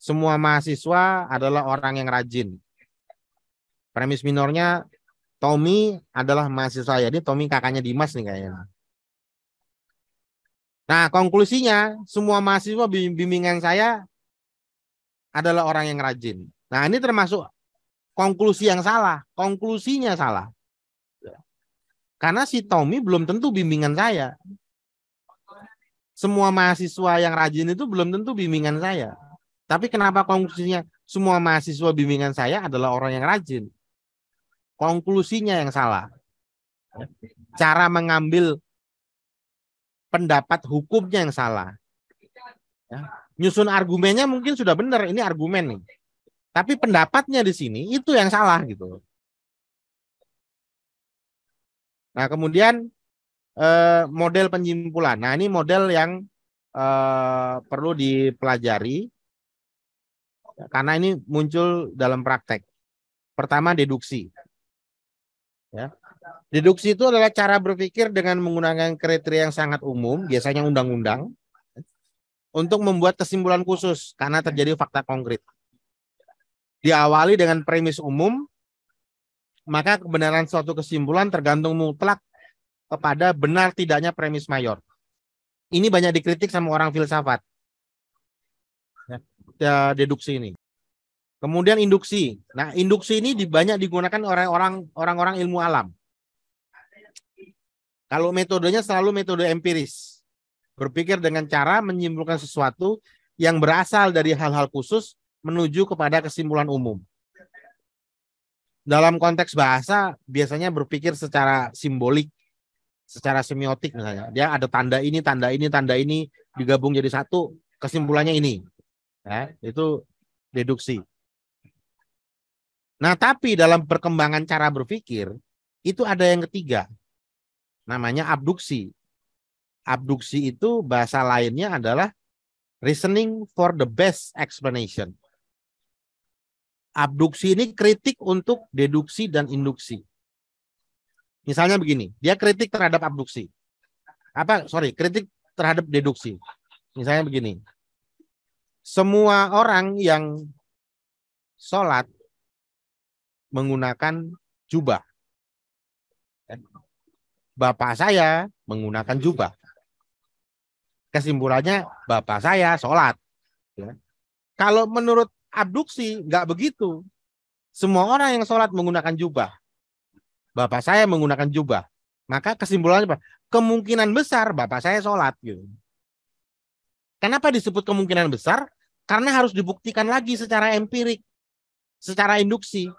Semua mahasiswa adalah orang yang rajin. Premis minornya Tommy adalah mahasiswa Jadi Tommy kakaknya Dimas nih kayaknya. Nah, konklusinya semua mahasiswa bimbingan saya adalah orang yang rajin. Nah, ini termasuk konklusi yang salah. Konklusinya salah. Karena si Tommy belum tentu bimbingan saya. Semua mahasiswa yang rajin itu belum tentu bimbingan saya. Tapi kenapa konklusinya semua mahasiswa bimbingan saya adalah orang yang rajin? Konklusinya yang salah. Cara mengambil pendapat hukumnya yang salah. Ya nyusun argumennya mungkin sudah benar ini argumen nih. Tapi pendapatnya di sini itu yang salah gitu. Nah, kemudian eh, model penyimpulan. Nah, ini model yang eh, perlu dipelajari karena ini muncul dalam praktek. Pertama, deduksi. Ya. Deduksi itu adalah cara berpikir dengan menggunakan kriteria yang sangat umum, biasanya undang-undang, untuk membuat kesimpulan khusus karena terjadi fakta konkret. Diawali dengan premis umum, maka kebenaran suatu kesimpulan tergantung mutlak kepada benar tidaknya premis mayor. Ini banyak dikritik sama orang filsafat. Ya, deduksi ini. Kemudian induksi. Nah, induksi ini banyak digunakan oleh orang-orang ilmu alam. Kalau metodenya selalu metode empiris. Berpikir dengan cara menyimpulkan sesuatu yang berasal dari hal-hal khusus menuju kepada kesimpulan umum. Dalam konteks bahasa, biasanya berpikir secara simbolik, secara semiotik misalnya. Dia ada tanda ini, tanda ini, tanda ini, digabung jadi satu, kesimpulannya ini. Ya, itu deduksi. Nah, tapi dalam perkembangan cara berpikir, itu ada yang ketiga. Namanya abduksi. Abduksi itu bahasa lainnya adalah reasoning for the best explanation. Abduksi ini kritik untuk deduksi dan induksi. Misalnya begini, dia kritik terhadap abduksi. Apa, sorry, kritik terhadap deduksi. Misalnya begini, semua orang yang sholat menggunakan jubah. Bapak saya menggunakan jubah kesimpulannya bapak saya sholat. Ya. Kalau menurut abduksi nggak begitu. Semua orang yang sholat menggunakan jubah. Bapak saya menggunakan jubah. Maka kesimpulannya apa? Kemungkinan besar bapak saya sholat. Gitu. Kenapa disebut kemungkinan besar? Karena harus dibuktikan lagi secara empirik. Secara induksi.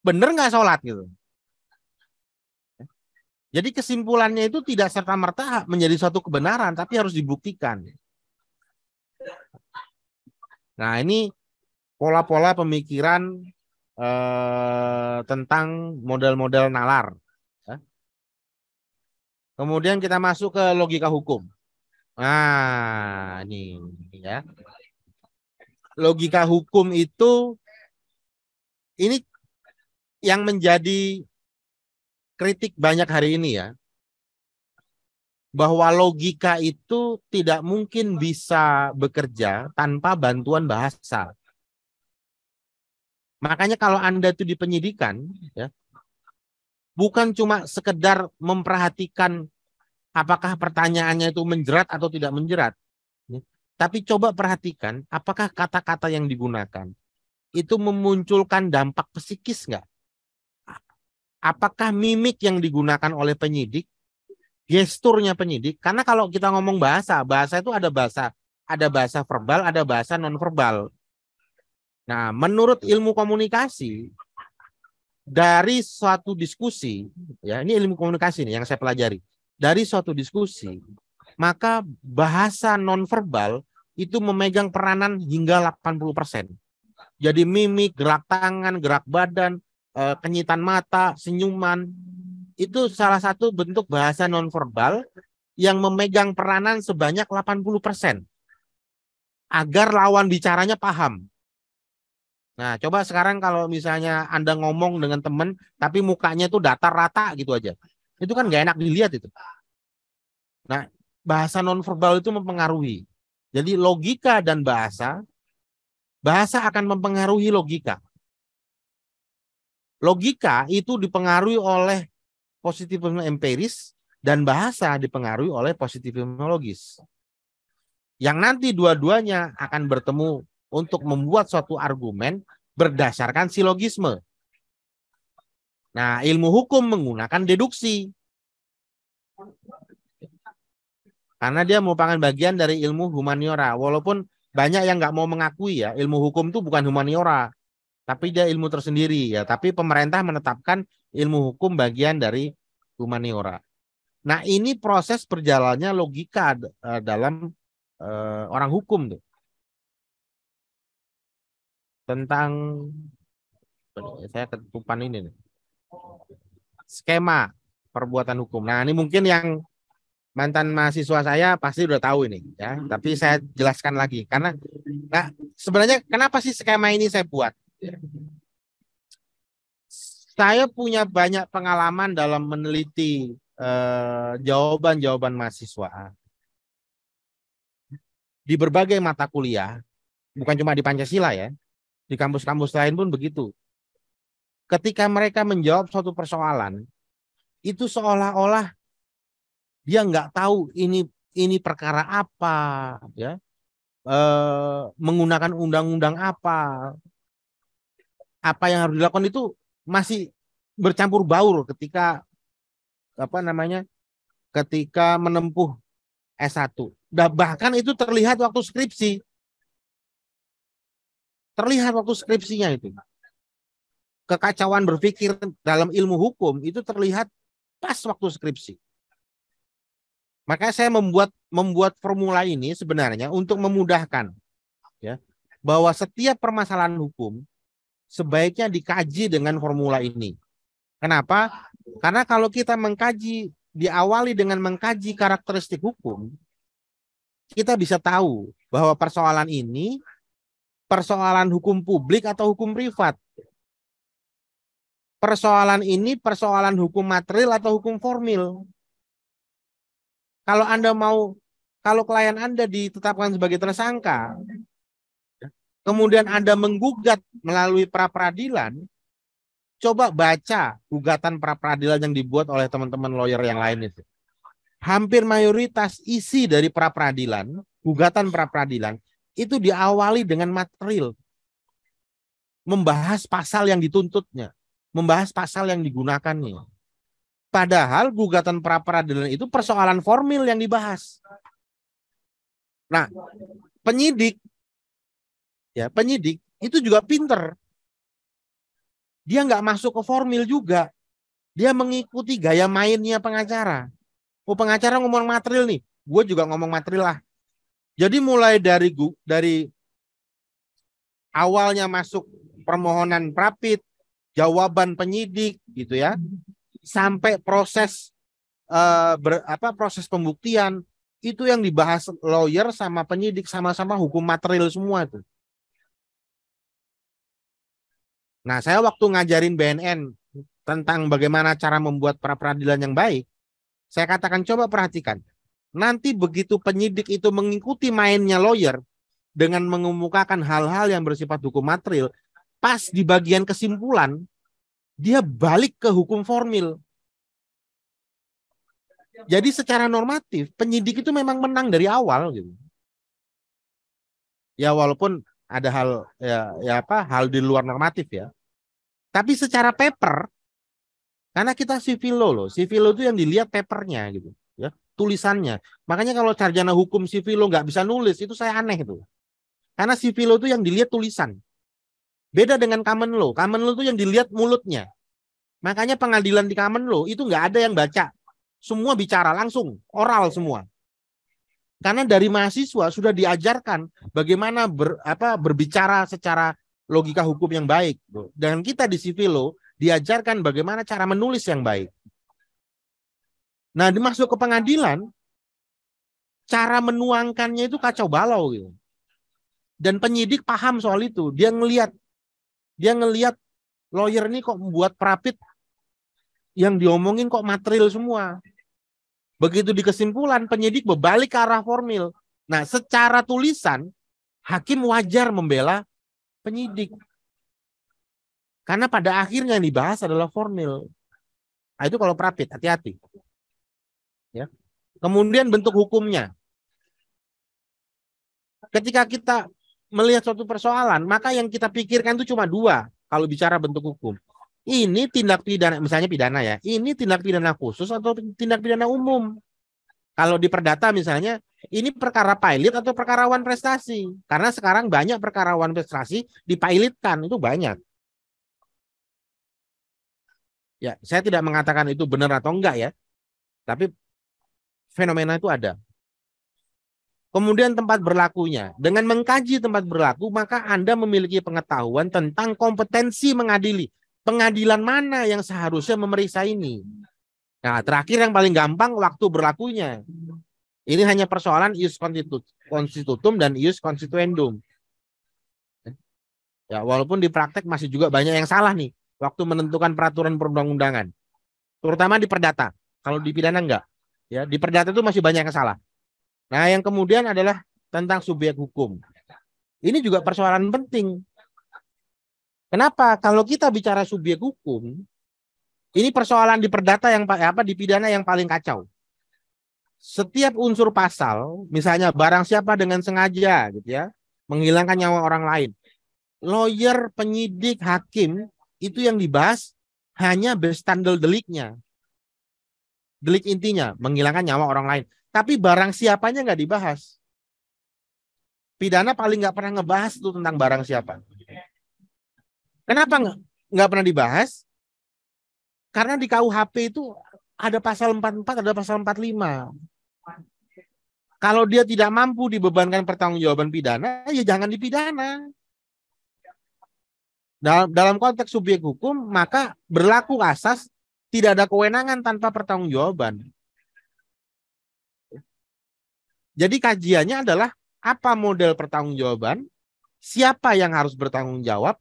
Bener nggak sholat gitu? Jadi kesimpulannya itu tidak serta-merta menjadi suatu kebenaran, tapi harus dibuktikan. Nah ini pola-pola pemikiran eh, tentang model-model nalar. Ya. Kemudian kita masuk ke logika hukum. Nah, ini ya. Logika hukum itu ini yang menjadi kritik banyak hari ini ya bahwa logika itu tidak mungkin bisa bekerja tanpa bantuan bahasa. Makanya kalau Anda itu di penyidikan ya bukan cuma sekedar memperhatikan apakah pertanyaannya itu menjerat atau tidak menjerat. Ya. Tapi coba perhatikan apakah kata-kata yang digunakan itu memunculkan dampak psikis nggak apakah mimik yang digunakan oleh penyidik, gesturnya penyidik. Karena kalau kita ngomong bahasa, bahasa itu ada bahasa, ada bahasa verbal, ada bahasa nonverbal. Nah, menurut iya. ilmu komunikasi dari suatu diskusi, ya ini ilmu komunikasi nih yang saya pelajari. Dari suatu diskusi, maka bahasa nonverbal itu memegang peranan hingga 80%. Jadi mimik, gerak tangan, gerak badan, Eh, kenyitan mata, senyuman, itu salah satu bentuk bahasa nonverbal yang memegang peranan sebanyak 80% agar lawan bicaranya paham. Nah, coba sekarang kalau misalnya Anda ngomong dengan teman tapi mukanya itu datar rata gitu aja. Itu kan nggak enak dilihat itu. Nah, bahasa nonverbal itu mempengaruhi. Jadi logika dan bahasa bahasa akan mempengaruhi logika logika itu dipengaruhi oleh positivisme empiris dan bahasa dipengaruhi oleh positivisme logis. Yang nanti dua-duanya akan bertemu untuk membuat suatu argumen berdasarkan silogisme. Nah, ilmu hukum menggunakan deduksi. Karena dia merupakan bagian dari ilmu humaniora. Walaupun banyak yang nggak mau mengakui ya, ilmu hukum itu bukan humaniora tapi dia ilmu tersendiri ya. Tapi pemerintah menetapkan ilmu hukum bagian dari humaniora. Nah ini proses perjalannya logika e, dalam uh, orang hukum tuh tentang ya, saya ketupan ini nih. skema perbuatan hukum. Nah ini mungkin yang mantan mahasiswa saya pasti udah tahu ini ya, tapi saya jelaskan lagi karena nah sebenarnya kenapa sih skema ini saya buat? Saya punya banyak pengalaman dalam meneliti eh, jawaban-jawaban eh, mahasiswa di berbagai mata kuliah, bukan cuma di Pancasila ya, di kampus-kampus lain pun begitu. Ketika mereka menjawab suatu persoalan, itu seolah-olah dia nggak tahu ini ini perkara apa, ya, e, menggunakan undang-undang apa, apa yang harus dilakukan itu masih bercampur baur ketika apa namanya ketika menempuh S1. Bahkan itu terlihat waktu skripsi. Terlihat waktu skripsinya itu. Kekacauan berpikir dalam ilmu hukum itu terlihat pas waktu skripsi. Makanya saya membuat membuat formula ini sebenarnya untuk memudahkan ya bahwa setiap permasalahan hukum sebaiknya dikaji dengan formula ini. Kenapa? Karena kalau kita mengkaji diawali dengan mengkaji karakteristik hukum, kita bisa tahu bahwa persoalan ini persoalan hukum publik atau hukum privat. Persoalan ini persoalan hukum material atau hukum formil. Kalau Anda mau, kalau klien Anda ditetapkan sebagai tersangka, kemudian Anda menggugat melalui pra peradilan, coba baca gugatan pra peradilan yang dibuat oleh teman-teman lawyer yang lain itu. Hampir mayoritas isi dari pra peradilan, gugatan pra peradilan itu diawali dengan material membahas pasal yang dituntutnya, membahas pasal yang digunakannya. Padahal gugatan pra peradilan itu persoalan formil yang dibahas. Nah, penyidik ya penyidik itu juga pinter. Dia nggak masuk ke formil juga. Dia mengikuti gaya mainnya pengacara. Oh pengacara ngomong material nih, gue juga ngomong material lah. Jadi mulai dari dari awalnya masuk permohonan prapit, jawaban penyidik gitu ya, sampai proses eh, ber, apa proses pembuktian itu yang dibahas lawyer sama penyidik sama-sama hukum material semua itu. Nah, saya waktu ngajarin BNN tentang bagaimana cara membuat pra peradilan yang baik, saya katakan coba perhatikan. Nanti begitu penyidik itu mengikuti mainnya lawyer dengan mengemukakan hal-hal yang bersifat hukum material, pas di bagian kesimpulan dia balik ke hukum formil. Jadi secara normatif penyidik itu memang menang dari awal gitu. Ya walaupun ada hal ya, ya apa hal di luar normatif ya. Tapi secara paper karena kita civil law loh, civil law itu yang dilihat papernya gitu ya, tulisannya. Makanya kalau sarjana hukum civil law nggak bisa nulis itu saya aneh itu. Karena civil law itu yang dilihat tulisan. Beda dengan common law. Common law itu yang dilihat mulutnya. Makanya pengadilan di common law itu nggak ada yang baca. Semua bicara langsung, oral semua. Karena dari mahasiswa sudah diajarkan bagaimana ber, apa berbicara secara logika hukum yang baik. Dan kita di Civilo diajarkan bagaimana cara menulis yang baik. Nah, dimasuk ke pengadilan, cara menuangkannya itu kacau balau gitu. Dan penyidik paham soal itu. Dia ngelihat dia ngelihat lawyer ini kok membuat perapit yang diomongin kok material semua. Begitu di kesimpulan penyidik berbalik ke arah formil. Nah, secara tulisan, hakim wajar membela penyidik. Karena pada akhirnya yang dibahas adalah formil. Nah, itu kalau prapit, hati-hati. Ya. Kemudian bentuk hukumnya. Ketika kita melihat suatu persoalan, maka yang kita pikirkan itu cuma dua kalau bicara bentuk hukum ini tindak pidana misalnya pidana ya ini tindak pidana khusus atau tindak pidana umum kalau di perdata misalnya ini perkara pilot atau perkarawan prestasi karena sekarang banyak perkarawan prestasi dipilotkan itu banyak ya saya tidak mengatakan itu benar atau enggak ya tapi fenomena itu ada Kemudian tempat berlakunya. Dengan mengkaji tempat berlaku, maka Anda memiliki pengetahuan tentang kompetensi mengadili pengadilan mana yang seharusnya memeriksa ini? Nah, terakhir yang paling gampang waktu berlakunya. Ini hanya persoalan ius constitutum dan ius constituendum. Ya, walaupun di praktek masih juga banyak yang salah nih waktu menentukan peraturan perundang-undangan. Terutama di perdata. Kalau di pidana enggak. Ya, di perdata itu masih banyak yang salah. Nah, yang kemudian adalah tentang subjek hukum. Ini juga persoalan penting Kenapa? Kalau kita bicara subjek hukum, ini persoalan di perdata yang apa di pidana yang paling kacau. Setiap unsur pasal, misalnya barang siapa dengan sengaja gitu ya, menghilangkan nyawa orang lain. Lawyer, penyidik, hakim itu yang dibahas hanya bestandel deliknya. Delik intinya, menghilangkan nyawa orang lain. Tapi barang siapanya nggak dibahas. Pidana paling nggak pernah ngebahas itu tentang barang siapa. Kenapa nggak nggak pernah dibahas? Karena di KUHP itu ada pasal 44, ada pasal 45. Kalau dia tidak mampu dibebankan pertanggungjawaban pidana, ya jangan dipidana. Dalam, dalam konteks subjek hukum, maka berlaku asas tidak ada kewenangan tanpa pertanggungjawaban. Jadi kajiannya adalah apa model pertanggungjawaban, siapa yang harus bertanggung jawab,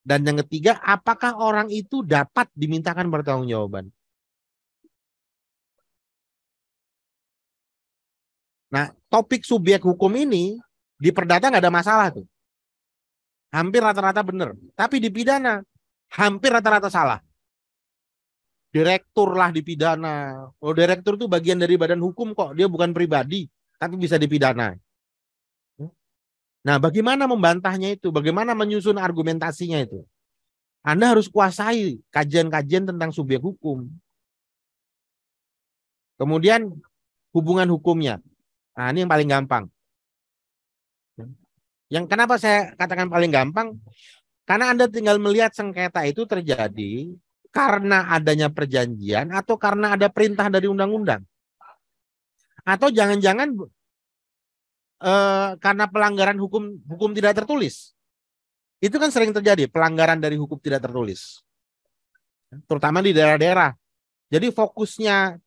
dan yang ketiga, apakah orang itu dapat dimintakan pertanggungjawaban? Nah, topik subjek hukum ini di perdata nggak ada masalah tuh. Hampir rata-rata benar. Tapi di pidana, hampir rata-rata salah. Direktur lah di pidana. Oh, direktur itu bagian dari badan hukum kok. Dia bukan pribadi, tapi bisa dipidana. Nah, bagaimana membantahnya itu? Bagaimana menyusun argumentasinya itu? Anda harus kuasai kajian-kajian tentang subjek hukum. Kemudian hubungan hukumnya. Nah, ini yang paling gampang. Yang kenapa saya katakan paling gampang? Karena Anda tinggal melihat sengketa itu terjadi karena adanya perjanjian atau karena ada perintah dari undang-undang. Atau jangan-jangan Eh, karena pelanggaran hukum hukum tidak tertulis. Itu kan sering terjadi pelanggaran dari hukum tidak tertulis. Terutama di daerah-daerah. Jadi fokusnya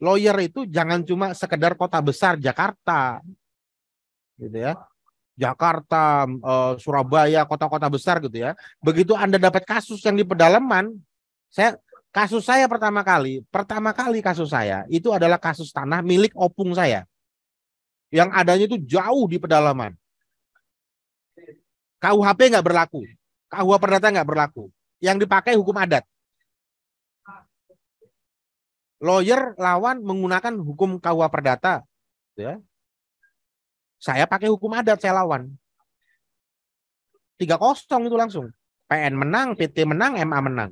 lawyer itu jangan cuma sekedar kota besar Jakarta. Gitu ya. Jakarta, eh, Surabaya, kota-kota besar gitu ya. Begitu Anda dapat kasus yang di pedalaman, saya kasus saya pertama kali, pertama kali kasus saya itu adalah kasus tanah milik opung saya. Yang adanya itu jauh di pedalaman. KUHP nggak berlaku. KUHP Perdata nggak berlaku. Yang dipakai hukum adat. Lawyer lawan menggunakan hukum KUHP Perdata. Ya. Saya pakai hukum adat, saya lawan. Tiga kosong itu langsung. PN menang, PT menang, MA menang.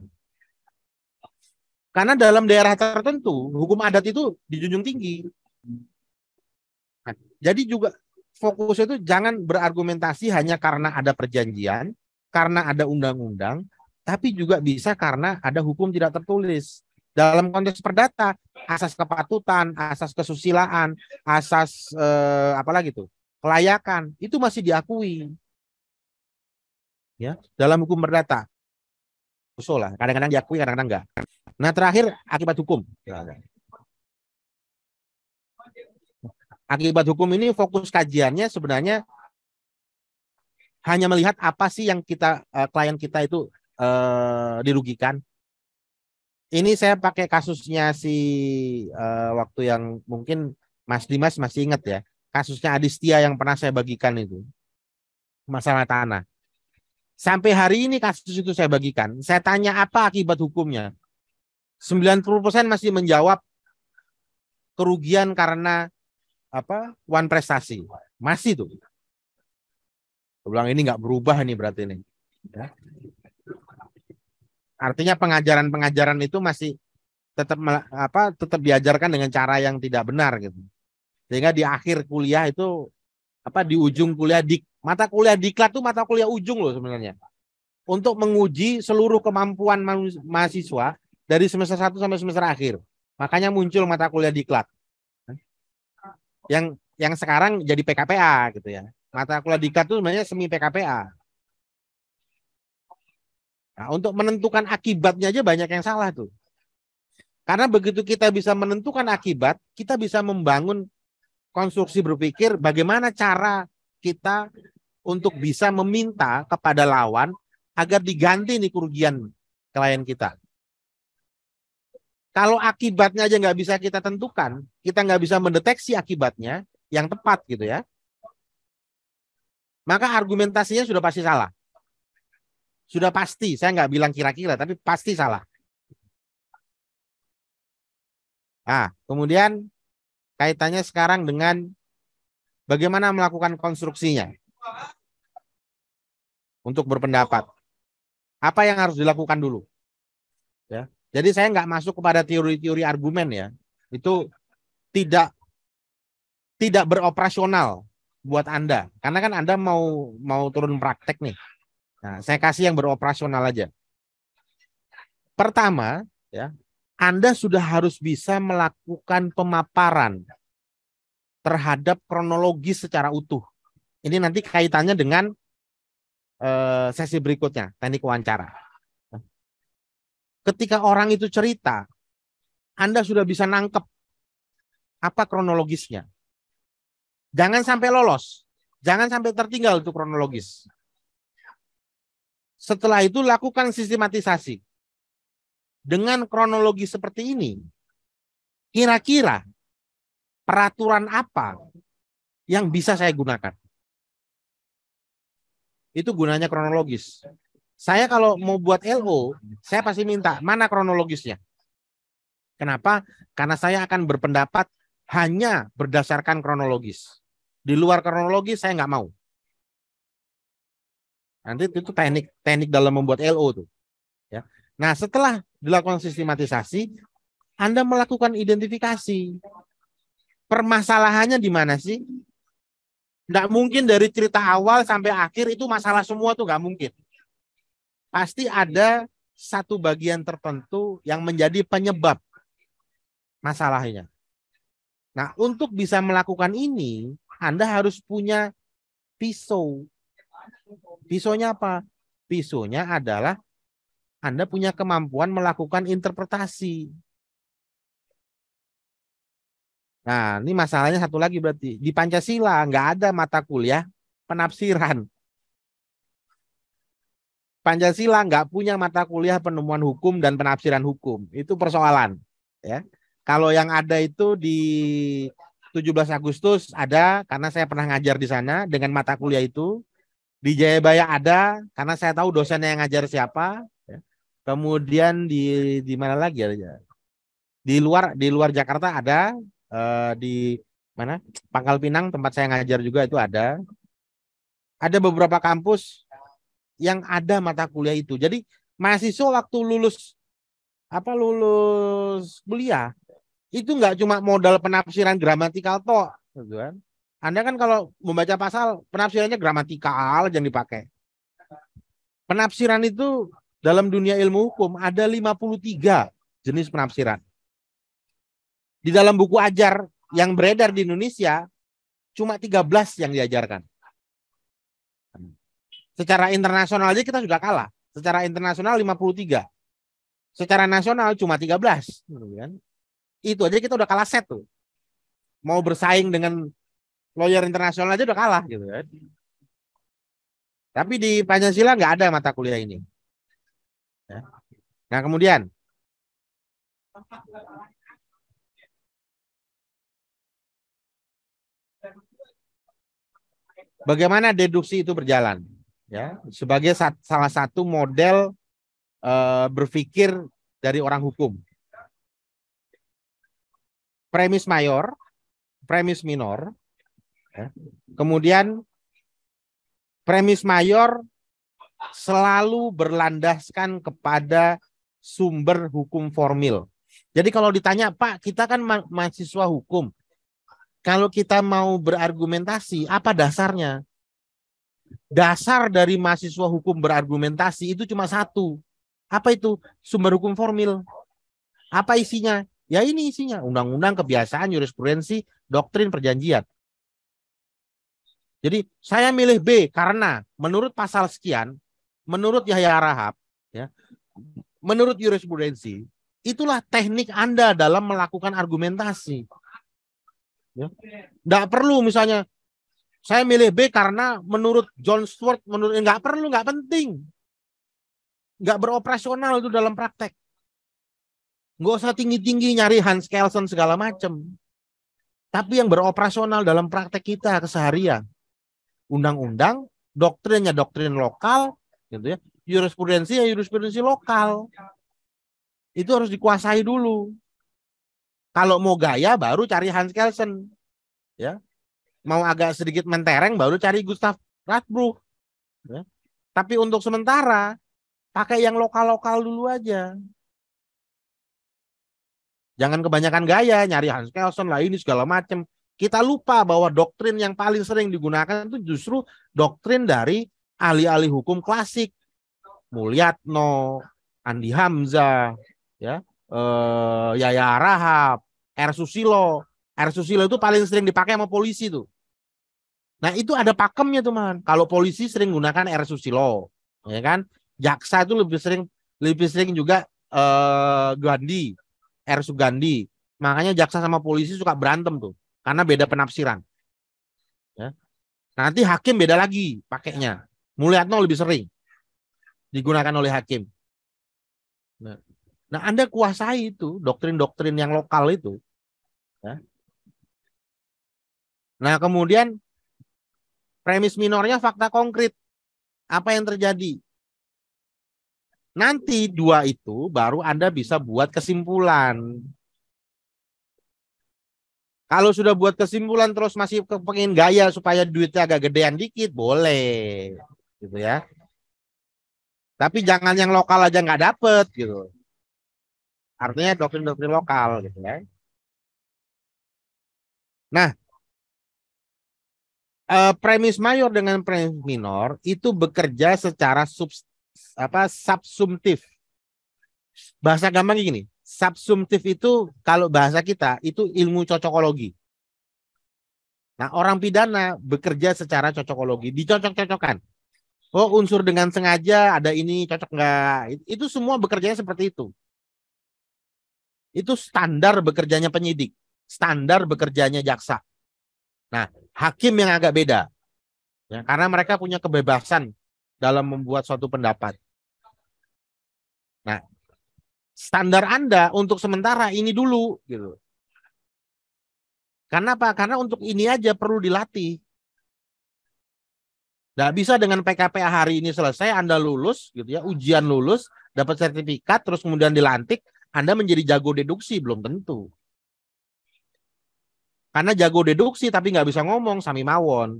Karena dalam daerah tertentu, hukum adat itu dijunjung tinggi. Jadi juga fokusnya itu jangan berargumentasi hanya karena ada perjanjian, karena ada undang-undang, tapi juga bisa karena ada hukum tidak tertulis. Dalam konteks perdata, asas kepatutan, asas kesusilaan, asas eh, apalagi itu kelayakan itu masih diakui. Ya, dalam hukum perdata. Usul lah, kadang-kadang diakui, kadang-kadang enggak. Nah, terakhir akibat hukum. akibat hukum ini fokus kajiannya sebenarnya hanya melihat apa sih yang kita uh, klien kita itu uh, dirugikan. Ini saya pakai kasusnya si uh, waktu yang mungkin Mas Dimas masih ingat ya, kasusnya Adistia yang pernah saya bagikan itu masalah tanah. Sampai hari ini kasus itu saya bagikan. Saya tanya apa akibat hukumnya. 90% masih menjawab kerugian karena apa one prestasi masih tuh Aku ini nggak berubah nih berarti ini ya. artinya pengajaran-pengajaran itu masih tetap apa tetap diajarkan dengan cara yang tidak benar gitu sehingga di akhir kuliah itu apa di ujung kuliah di mata kuliah diklat tuh mata kuliah ujung loh sebenarnya untuk menguji seluruh kemampuan mahasiswa dari semester 1 sampai semester akhir makanya muncul mata kuliah diklat yang yang sekarang jadi PKPA gitu ya. Mata kuliah diklat itu sebenarnya semi PKPA. Nah, untuk menentukan akibatnya aja banyak yang salah tuh. Karena begitu kita bisa menentukan akibat, kita bisa membangun konstruksi berpikir bagaimana cara kita untuk bisa meminta kepada lawan agar diganti nih kerugian klien kita. Kalau akibatnya aja nggak bisa kita tentukan, kita nggak bisa mendeteksi akibatnya yang tepat gitu ya, maka argumentasinya sudah pasti salah. Sudah pasti, saya nggak bilang kira-kira, tapi pasti salah. Nah, kemudian kaitannya sekarang dengan bagaimana melakukan konstruksinya untuk berpendapat. Apa yang harus dilakukan dulu? Ya, jadi saya nggak masuk kepada teori-teori argumen ya. Itu tidak tidak beroperasional buat Anda. Karena kan Anda mau mau turun praktek nih. Nah, saya kasih yang beroperasional aja. Pertama, ya, Anda sudah harus bisa melakukan pemaparan terhadap kronologi secara utuh. Ini nanti kaitannya dengan eh, sesi berikutnya, teknik wawancara ketika orang itu cerita, Anda sudah bisa nangkep apa kronologisnya. Jangan sampai lolos. Jangan sampai tertinggal itu kronologis. Setelah itu lakukan sistematisasi. Dengan kronologi seperti ini, kira-kira peraturan apa yang bisa saya gunakan? Itu gunanya kronologis. Saya kalau mau buat LO, saya pasti minta mana kronologisnya. Kenapa? Karena saya akan berpendapat hanya berdasarkan kronologis. Di luar kronologis saya nggak mau. Nanti itu teknik teknik dalam membuat LO tuh. Ya. Nah, setelah dilakukan sistematisasi, Anda melakukan identifikasi. Permasalahannya di mana sih? Nggak mungkin dari cerita awal sampai akhir itu masalah semua tuh nggak mungkin pasti ada satu bagian tertentu yang menjadi penyebab masalahnya. Nah, untuk bisa melakukan ini, Anda harus punya pisau. Pisaunya apa? Pisaunya adalah Anda punya kemampuan melakukan interpretasi. Nah, ini masalahnya satu lagi berarti. Di Pancasila nggak ada mata kuliah penafsiran. Pancasila nggak punya mata kuliah penemuan hukum dan penafsiran hukum. Itu persoalan. Ya. Kalau yang ada itu di 17 Agustus ada karena saya pernah ngajar di sana dengan mata kuliah itu. Di Jayabaya ada karena saya tahu dosennya yang ngajar siapa. Ya. Kemudian di di mana lagi ya? Di luar di luar Jakarta ada eh, di mana? Pangkal Pinang tempat saya ngajar juga itu ada. Ada beberapa kampus yang ada mata kuliah itu. Jadi mahasiswa waktu lulus apa lulus kuliah itu nggak cuma modal penafsiran gramatikal toh, gitu kan. Anda kan kalau membaca pasal penafsirannya gramatikal yang dipakai. Penafsiran itu dalam dunia ilmu hukum ada 53 jenis penafsiran. Di dalam buku ajar yang beredar di Indonesia cuma 13 yang diajarkan. Secara internasional aja kita sudah kalah. Secara internasional 53. Secara nasional cuma 13. Gitu kan? Itu aja kita udah kalah set tuh. Mau bersaing dengan lawyer internasional aja udah kalah gitu kan. Tapi di Pancasila nggak ada mata kuliah ini. Ya. Nah kemudian. Bagaimana deduksi itu berjalan? ya sebagai sat, salah satu model e, berpikir dari orang hukum. Premis mayor, premis minor, ya. kemudian premis mayor selalu berlandaskan kepada sumber hukum formil. Jadi kalau ditanya, Pak, kita kan ma mahasiswa hukum. Kalau kita mau berargumentasi, apa dasarnya? dasar dari mahasiswa hukum berargumentasi itu cuma satu. Apa itu? Sumber hukum formil. Apa isinya? Ya ini isinya. Undang-undang, kebiasaan, jurisprudensi, doktrin, perjanjian. Jadi saya milih B karena menurut pasal sekian, menurut Yahya Rahab, ya, menurut jurisprudensi, itulah teknik Anda dalam melakukan argumentasi. Ya. Nggak perlu misalnya saya milih B karena menurut John Stewart, menurut eh, nggak perlu, nggak penting, nggak beroperasional itu dalam praktek. Nggak usah tinggi-tinggi nyari Hans Kelsen segala macem Tapi yang beroperasional dalam praktek kita keseharian, undang-undang, doktrinnya doktrin lokal, gitu ya. Jurisprudensi ya jurisprudensi lokal. Itu harus dikuasai dulu. Kalau mau gaya baru cari Hans Kelsen. Ya mau agak sedikit mentereng baru cari Gustav Radbruch. Ya. Tapi untuk sementara pakai yang lokal-lokal dulu aja. Jangan kebanyakan gaya, nyari Hans Kelsen lah ini segala macam. Kita lupa bahwa doktrin yang paling sering digunakan itu justru doktrin dari ahli-ahli hukum klasik. Mulyatno, Andi Hamzah, ya, eh, Yaya Rahab, R Susilo. R Susilo itu paling sering dipakai sama polisi tuh. Nah itu ada pakemnya teman. Kalau polisi sering gunakan R Susilo, ya kan? Jaksa itu lebih sering lebih sering juga eh, Gandhi, R Sugandi. Makanya jaksa sama polisi suka berantem tuh, karena beda penafsiran. Ya. Nanti hakim beda lagi pakainya. Mulyatno lebih sering digunakan oleh hakim. Nah, nah Anda kuasai itu doktrin-doktrin yang lokal itu. Ya. Nah kemudian Premis minornya fakta konkret. Apa yang terjadi? Nanti dua itu baru Anda bisa buat kesimpulan. Kalau sudah buat kesimpulan terus masih kepengen gaya supaya duitnya agak gedean dikit, boleh. Gitu ya. Tapi jangan yang lokal aja nggak dapet gitu. Artinya doktrin-doktrin lokal gitu ya. Nah, uh, premis mayor dengan premis minor itu bekerja secara sub, apa subsumtif. Bahasa gampang gini, subsumtif itu kalau bahasa kita itu ilmu cocokologi. Nah, orang pidana bekerja secara cocokologi, dicocok cocokkan Oh, unsur dengan sengaja ada ini cocok nggak? Itu semua bekerjanya seperti itu. Itu standar bekerjanya penyidik, standar bekerjanya jaksa. Nah, hakim yang agak beda. Ya, karena mereka punya kebebasan dalam membuat suatu pendapat. Nah, standar Anda untuk sementara ini dulu gitu. Karena apa? Karena untuk ini aja perlu dilatih. Tidak bisa dengan PKPA hari ini selesai, Anda lulus gitu ya, ujian lulus, dapat sertifikat, terus kemudian dilantik, Anda menjadi jago deduksi, belum tentu. Karena jago deduksi tapi nggak bisa ngomong Sami Mawon.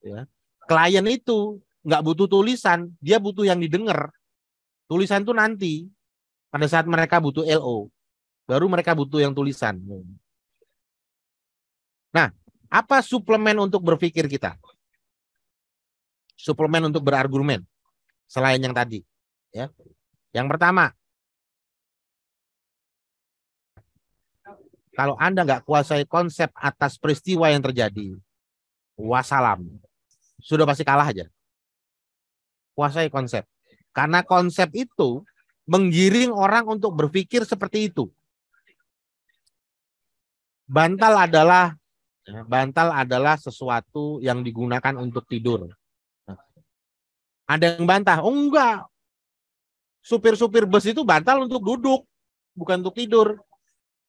Ya. Klien itu nggak butuh tulisan, dia butuh yang didengar. Tulisan tuh nanti pada saat mereka butuh LO, baru mereka butuh yang tulisan. Nah, apa suplemen untuk berpikir kita? Suplemen untuk berargumen selain yang tadi, ya. Yang pertama, Kalau Anda nggak kuasai konsep atas peristiwa yang terjadi, wassalam. Sudah pasti kalah aja. Kuasai konsep. Karena konsep itu menggiring orang untuk berpikir seperti itu. Bantal adalah bantal adalah sesuatu yang digunakan untuk tidur. Ada yang bantah, oh enggak. Supir-supir bus itu bantal untuk duduk, bukan untuk tidur.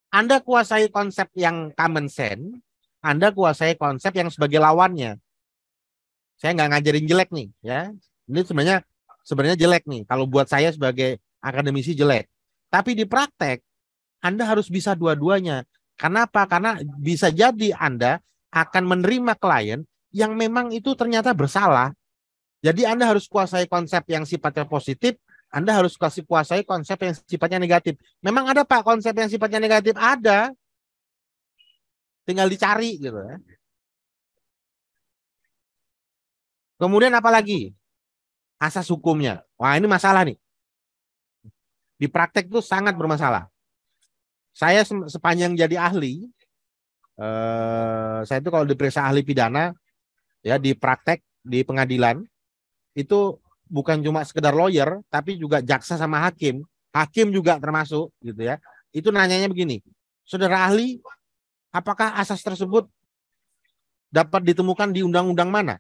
Anda kuasai konsep yang common sense, Anda kuasai konsep yang sebagai lawannya. Saya nggak ngajarin jelek nih, ya. Ini sebenarnya sebenarnya jelek nih. Kalau buat saya sebagai akademisi jelek. Tapi di praktek Anda harus bisa dua-duanya. Kenapa? Karena bisa jadi Anda akan menerima klien yang memang itu ternyata bersalah. Jadi Anda harus kuasai konsep yang sifatnya positif anda harus kasih kuasai konsep yang sifatnya negatif. Memang ada Pak konsep yang sifatnya negatif? Ada. Tinggal dicari gitu ya. Kemudian apa lagi? Asas hukumnya. Wah ini masalah nih. Di praktek itu sangat bermasalah. Saya sepanjang jadi ahli, eh, saya itu kalau diperiksa ahli pidana, ya di praktek, di pengadilan, itu bukan cuma sekedar lawyer tapi juga jaksa sama hakim hakim juga termasuk gitu ya itu nanyanya begini saudara ahli apakah asas tersebut dapat ditemukan di undang-undang mana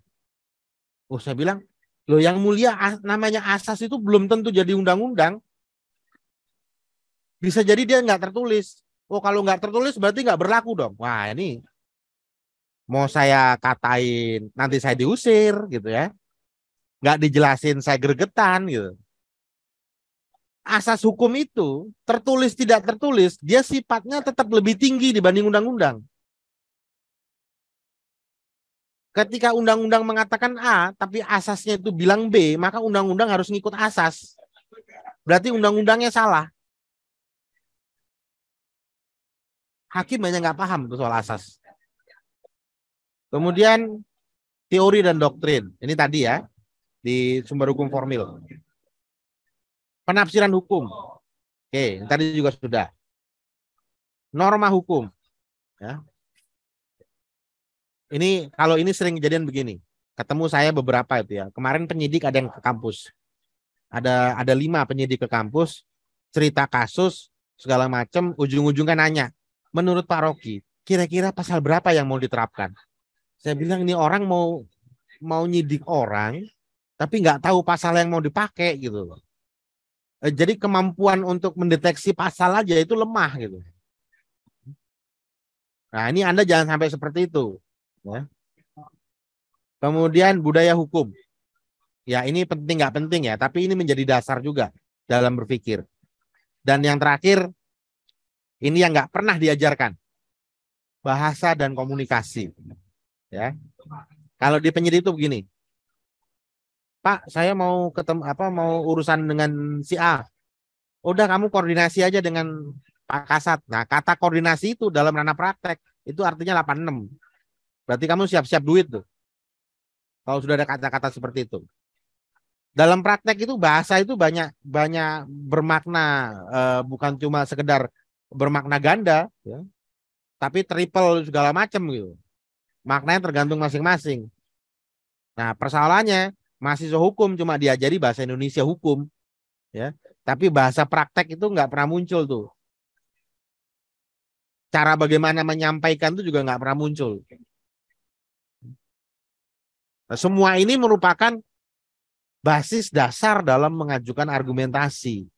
oh saya bilang loh yang mulia namanya asas itu belum tentu jadi undang-undang bisa jadi dia nggak tertulis oh kalau nggak tertulis berarti nggak berlaku dong wah ini mau saya katain nanti saya diusir gitu ya nggak dijelasin saya gregetan gitu. Asas hukum itu tertulis tidak tertulis dia sifatnya tetap lebih tinggi dibanding undang-undang. Ketika undang-undang mengatakan A tapi asasnya itu bilang B maka undang-undang harus ngikut asas. Berarti undang-undangnya salah. Hakim banyak nggak paham tuh soal asas. Kemudian teori dan doktrin. Ini tadi ya, di sumber hukum formil. Penafsiran hukum. Oke, tadi juga sudah. Norma hukum. Ya. Ini kalau ini sering kejadian begini. Ketemu saya beberapa itu ya. Kemarin penyidik ada yang ke kampus. Ada ada lima penyidik ke kampus, cerita kasus segala macam, ujung-ujungnya nanya, menurut Pak Rocky, kira-kira pasal berapa yang mau diterapkan? Saya bilang ini orang mau mau nyidik orang, tapi nggak tahu pasal yang mau dipakai gitu loh. Eh, jadi kemampuan untuk mendeteksi pasal aja itu lemah gitu. Nah ini Anda jangan sampai seperti itu. Ya. Kemudian budaya hukum. Ya ini penting nggak penting ya, tapi ini menjadi dasar juga dalam berpikir. Dan yang terakhir, ini yang nggak pernah diajarkan. Bahasa dan komunikasi. Ya. Kalau di penyidik itu begini, Pak, saya mau ketemu apa mau urusan dengan si A. Udah kamu koordinasi aja dengan Pak Kasat. Nah, kata koordinasi itu dalam ranah praktek itu artinya 86. Berarti kamu siap-siap duit tuh. Kalau sudah ada kata-kata seperti itu. Dalam praktek itu bahasa itu banyak banyak bermakna eh, bukan cuma sekedar bermakna ganda ya. Tapi triple segala macam gitu. Maknanya tergantung masing-masing. Nah, persoalannya masih hukum cuma diajari bahasa Indonesia hukum ya tapi bahasa praktek itu nggak pernah muncul tuh cara bagaimana menyampaikan itu juga nggak pernah muncul nah, semua ini merupakan basis dasar dalam mengajukan argumentasi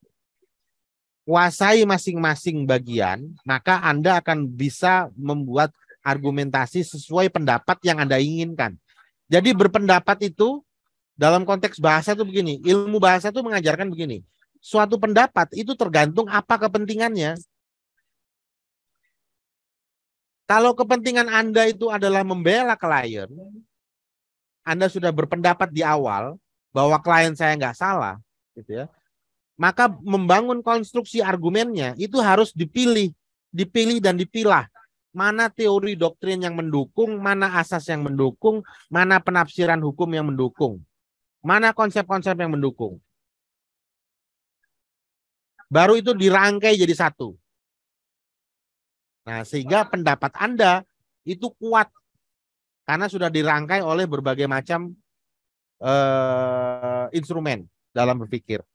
kuasai masing-masing bagian maka anda akan bisa membuat argumentasi sesuai pendapat yang anda inginkan jadi berpendapat itu dalam konteks bahasa itu begini, ilmu bahasa itu mengajarkan begini. Suatu pendapat itu tergantung apa kepentingannya. Kalau kepentingan Anda itu adalah membela klien, Anda sudah berpendapat di awal bahwa klien saya nggak salah, gitu ya. Maka membangun konstruksi argumennya itu harus dipilih, dipilih dan dipilah mana teori doktrin yang mendukung, mana asas yang mendukung, mana penafsiran hukum yang mendukung Mana konsep-konsep yang mendukung? Baru itu dirangkai jadi satu. Nah, sehingga pendapat Anda itu kuat karena sudah dirangkai oleh berbagai macam eh, instrumen dalam berpikir.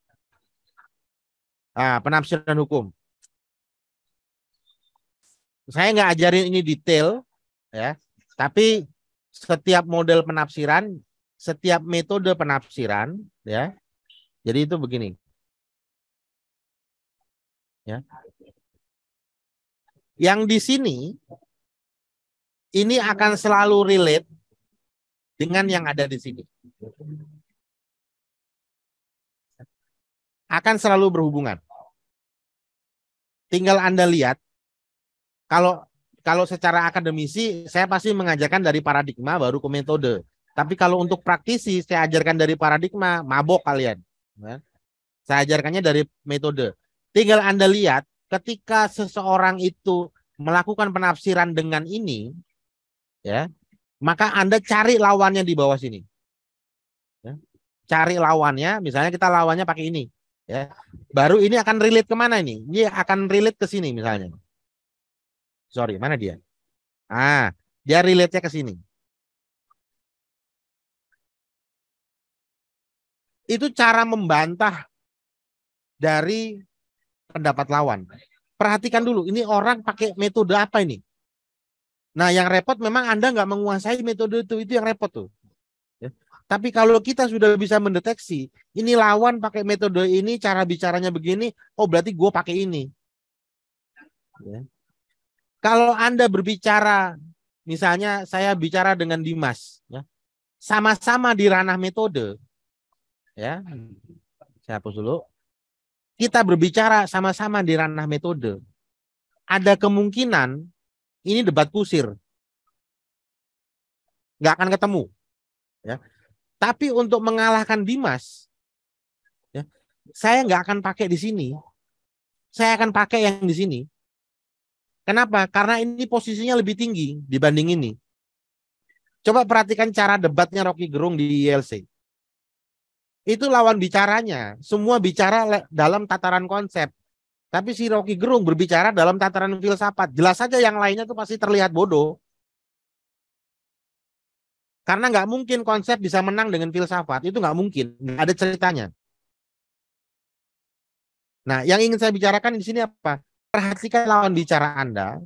Nah, penafsiran hukum. Saya nggak ajarin ini detail, ya. Tapi setiap model penafsiran setiap metode penafsiran ya. Jadi itu begini. Ya. Yang di sini ini akan selalu relate dengan yang ada di sini. Akan selalu berhubungan. Tinggal Anda lihat kalau kalau secara akademisi saya pasti mengajarkan dari paradigma baru ke metode. Tapi kalau untuk praktisi saya ajarkan dari paradigma, mabok kalian. Ya. Saya ajarkannya dari metode. Tinggal Anda lihat ketika seseorang itu melakukan penafsiran dengan ini, ya, maka Anda cari lawannya di bawah sini. Ya, cari lawannya, misalnya kita lawannya pakai ini. Ya. Baru ini akan relate kemana ini? Ini akan relate ke sini misalnya. Sorry, mana dia? Ah, dia relate-nya ke sini. itu cara membantah dari pendapat lawan. Perhatikan dulu, ini orang pakai metode apa ini? Nah, yang repot memang Anda nggak menguasai metode itu, itu yang repot tuh. Ya. Tapi kalau kita sudah bisa mendeteksi, ini lawan pakai metode ini, cara bicaranya begini, oh berarti gue pakai ini. Ya. Kalau Anda berbicara, misalnya saya bicara dengan Dimas, sama ya. sama-sama di ranah metode, ya. Saya hapus dulu. Kita berbicara sama-sama di ranah metode. Ada kemungkinan ini debat kusir. Nggak akan ketemu. Ya. Tapi untuk mengalahkan Dimas, ya, saya nggak akan pakai di sini. Saya akan pakai yang di sini. Kenapa? Karena ini posisinya lebih tinggi dibanding ini. Coba perhatikan cara debatnya Rocky Gerung di ILC itu lawan bicaranya. Semua bicara dalam tataran konsep. Tapi si Rocky Gerung berbicara dalam tataran filsafat. Jelas saja yang lainnya tuh pasti terlihat bodoh. Karena nggak mungkin konsep bisa menang dengan filsafat. Itu nggak mungkin. Gak ada ceritanya. Nah, yang ingin saya bicarakan di sini apa? Perhatikan lawan bicara Anda.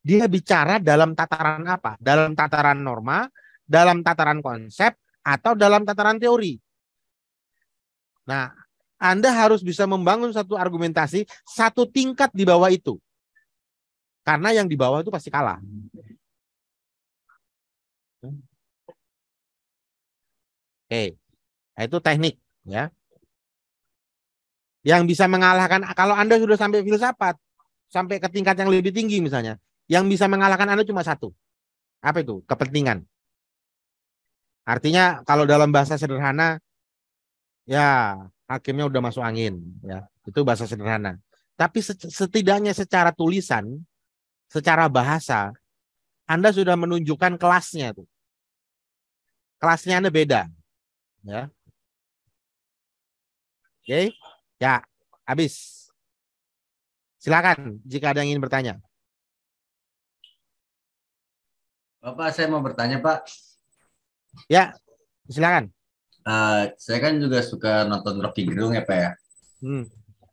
Dia bicara dalam tataran apa? Dalam tataran norma, dalam tataran konsep, atau dalam tataran teori. Nah, Anda harus bisa membangun satu argumentasi satu tingkat di bawah itu. Karena yang di bawah itu pasti kalah. Oke. okay. Nah itu teknik ya. Yang bisa mengalahkan kalau Anda sudah sampai filsafat, sampai ke tingkat yang lebih tinggi misalnya, yang bisa mengalahkan Anda cuma satu. Apa itu? Kepentingan. Artinya kalau dalam bahasa sederhana Ya, hakimnya udah masuk angin, ya. Itu bahasa sederhana. Tapi setidaknya secara tulisan, secara bahasa, Anda sudah menunjukkan kelasnya itu. Kelasnya Anda beda. Ya. Oke. Ya, habis. Silakan jika ada yang ingin bertanya. Bapak, saya mau bertanya, Pak. Ya, silakan uh, saya kan juga suka nonton Rocky Gerung ya Pak ya. Hmm.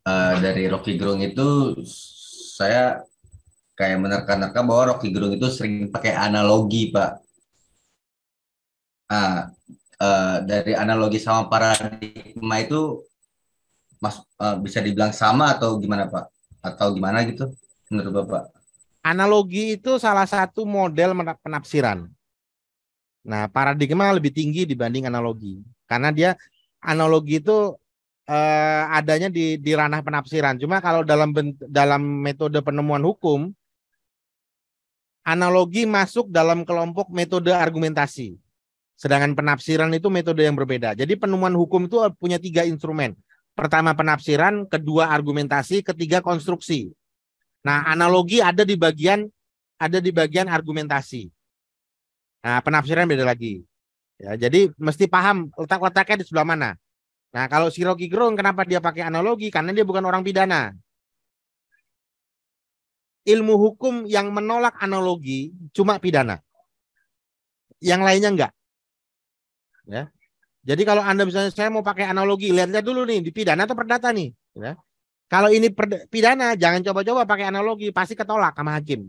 Uh, dari Rocky Gerung itu saya kayak menerka-nerka bahwa Rocky Gerung itu sering pakai analogi Pak. Nah, uh, dari analogi sama paradigma itu mas uh, bisa dibilang sama atau gimana Pak? Atau gimana gitu menurut Bapak? Analogi itu salah satu model penafsiran. Nah, paradigma lebih tinggi dibanding analogi karena dia analogi itu eh, adanya di di ranah penafsiran. Cuma kalau dalam bent, dalam metode penemuan hukum analogi masuk dalam kelompok metode argumentasi. Sedangkan penafsiran itu metode yang berbeda. Jadi penemuan hukum itu eh, punya tiga instrumen. Pertama penafsiran, kedua argumentasi, ketiga konstruksi. Nah, analogi ada di bagian ada di bagian argumentasi. Nah, penafsiran beda lagi. Ya, jadi mesti paham letak-letaknya di sebelah mana. Nah, kalau si Rocky Gerung kenapa dia pakai analogi? Karena dia bukan orang pidana. Ilmu hukum yang menolak analogi cuma pidana. Yang lainnya enggak. Ya. Jadi kalau Anda misalnya saya mau pakai analogi, lihat-lihat dulu nih di pidana atau perdata nih, ya. Kalau ini pidana jangan coba-coba pakai analogi, pasti ketolak sama hakim.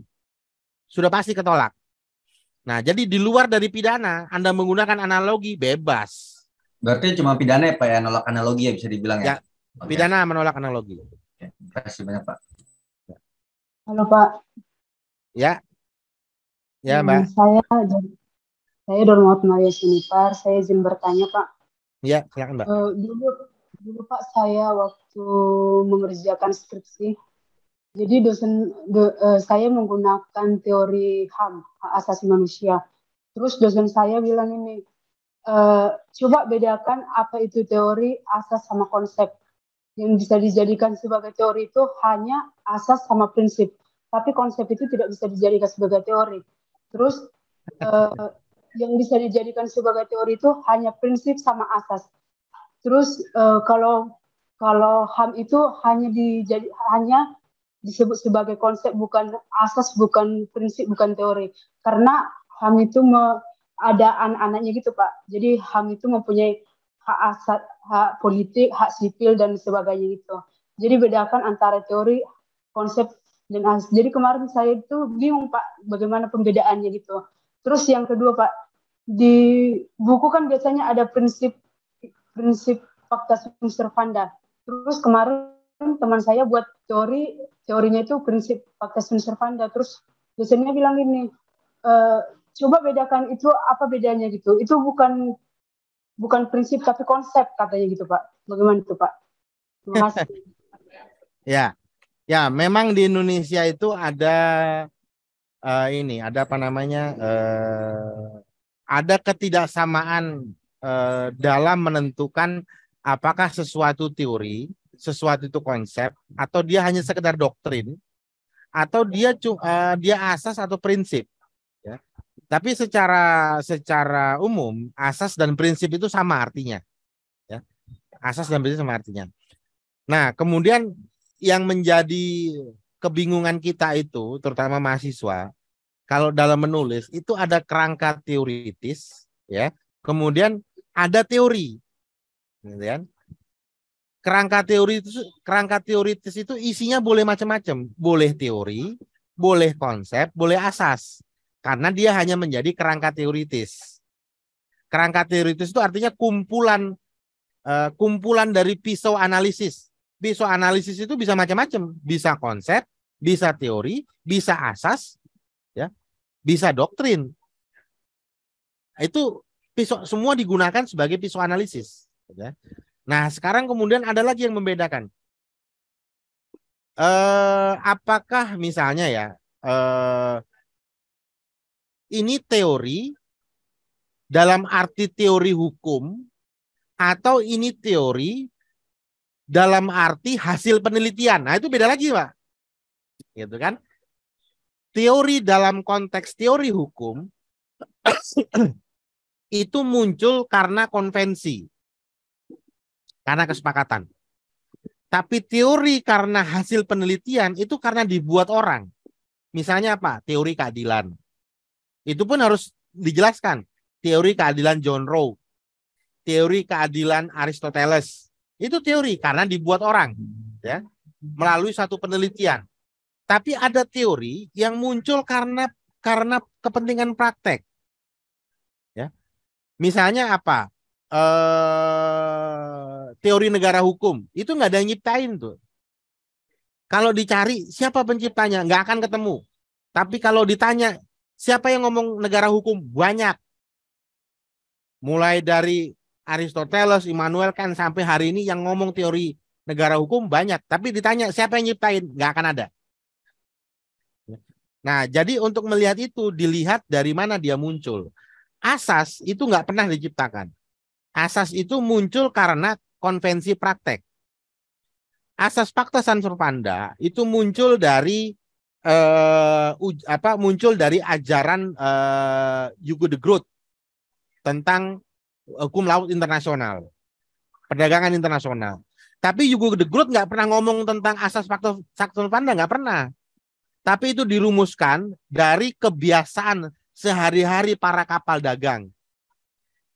Sudah pasti ketolak. Nah, jadi di luar dari pidana, Anda menggunakan analogi bebas. Berarti cuma pidana ya Pak ya, nolak analogi ya bisa dibilang ya? ya pidana menolak analogi. Oke, terima kasih banyak Pak. Halo Pak. Ya. Ya Mbak. Saya saya saya Dormot Maria Sinipar, saya izin bertanya Pak. Ya, silakan Mbak. Uh, dulu, dulu Pak saya waktu mengerjakan skripsi, jadi dosen do, uh, saya menggunakan teori HAM, hak asasi manusia. Terus dosen saya bilang ini, uh, coba bedakan apa itu teori asas sama konsep. Yang bisa dijadikan sebagai teori itu hanya asas sama prinsip, tapi konsep itu tidak bisa dijadikan sebagai teori. Terus uh, yang bisa dijadikan sebagai teori itu hanya prinsip sama asas. Terus uh, kalau kalau ham itu hanya dijadi hanya disebut sebagai konsep bukan asas bukan prinsip bukan teori karena ham itu me, ada anak-anaknya gitu pak jadi ham itu mempunyai hak asas hak politik hak sipil dan sebagainya gitu jadi bedakan antara teori konsep dan asas jadi kemarin saya itu bingung pak bagaimana pembedaannya gitu terus yang kedua pak di buku kan biasanya ada prinsip prinsip fakta servanda terus kemarin Kan teman saya buat teori teorinya itu prinsip Pacta servanda terus dosennya bilang ini e, eh, coba bedakan itu apa bedanya gitu itu bukan bukan prinsip tapi konsep katanya gitu pak bagaimana itu pak terima kasih ya ya memang di Indonesia itu ada uh, ini ada apa namanya uh, ada ketidaksamaan uh, dalam menentukan apakah sesuatu teori sesuatu itu konsep atau dia hanya sekedar doktrin atau dia uh, dia asas atau prinsip ya. Tapi secara secara umum asas dan prinsip itu sama artinya. Ya. Asas dan prinsip sama artinya. Nah, kemudian yang menjadi kebingungan kita itu terutama mahasiswa kalau dalam menulis itu ada kerangka teoritis ya. Kemudian ada teori. Gitu ya kerangka teoritis kerangka teoritis itu isinya boleh macam-macam, boleh teori, boleh konsep, boleh asas. Karena dia hanya menjadi kerangka teoritis. Kerangka teoritis itu artinya kumpulan eh, kumpulan dari pisau analisis. Pisau analisis itu bisa macam-macam, bisa konsep, bisa teori, bisa asas, ya, bisa doktrin. Itu pisau semua digunakan sebagai pisau analisis. Ya. Nah, sekarang kemudian ada lagi yang membedakan. Eh, apakah misalnya ya, eh, ini teori dalam arti teori hukum atau ini teori dalam arti hasil penelitian. Nah, itu beda lagi, Pak. Gitu kan? Teori dalam konteks teori hukum itu muncul karena konvensi karena kesepakatan. Tapi teori karena hasil penelitian itu karena dibuat orang. Misalnya apa? Teori keadilan. Itu pun harus dijelaskan. Teori keadilan John Rowe. Teori keadilan Aristoteles. Itu teori karena dibuat orang. ya Melalui satu penelitian. Tapi ada teori yang muncul karena karena kepentingan praktek. Ya. Misalnya apa? Eh, teori negara hukum itu nggak ada yang nyiptain tuh. Kalau dicari siapa penciptanya nggak akan ketemu. Tapi kalau ditanya siapa yang ngomong negara hukum banyak. Mulai dari Aristoteles, Immanuel kan sampai hari ini yang ngomong teori negara hukum banyak. Tapi ditanya siapa yang nyiptain nggak akan ada. Nah, jadi untuk melihat itu dilihat dari mana dia muncul. Asas itu nggak pernah diciptakan. Asas itu muncul karena konvensi praktek. Asas fakta panda itu muncul dari eh, uj, apa muncul dari ajaran eh, Hugo de Groot tentang hukum laut internasional, perdagangan internasional. Tapi Hugo de Groot nggak pernah ngomong tentang asas fakta panda nggak pernah. Tapi itu dirumuskan dari kebiasaan sehari-hari para kapal dagang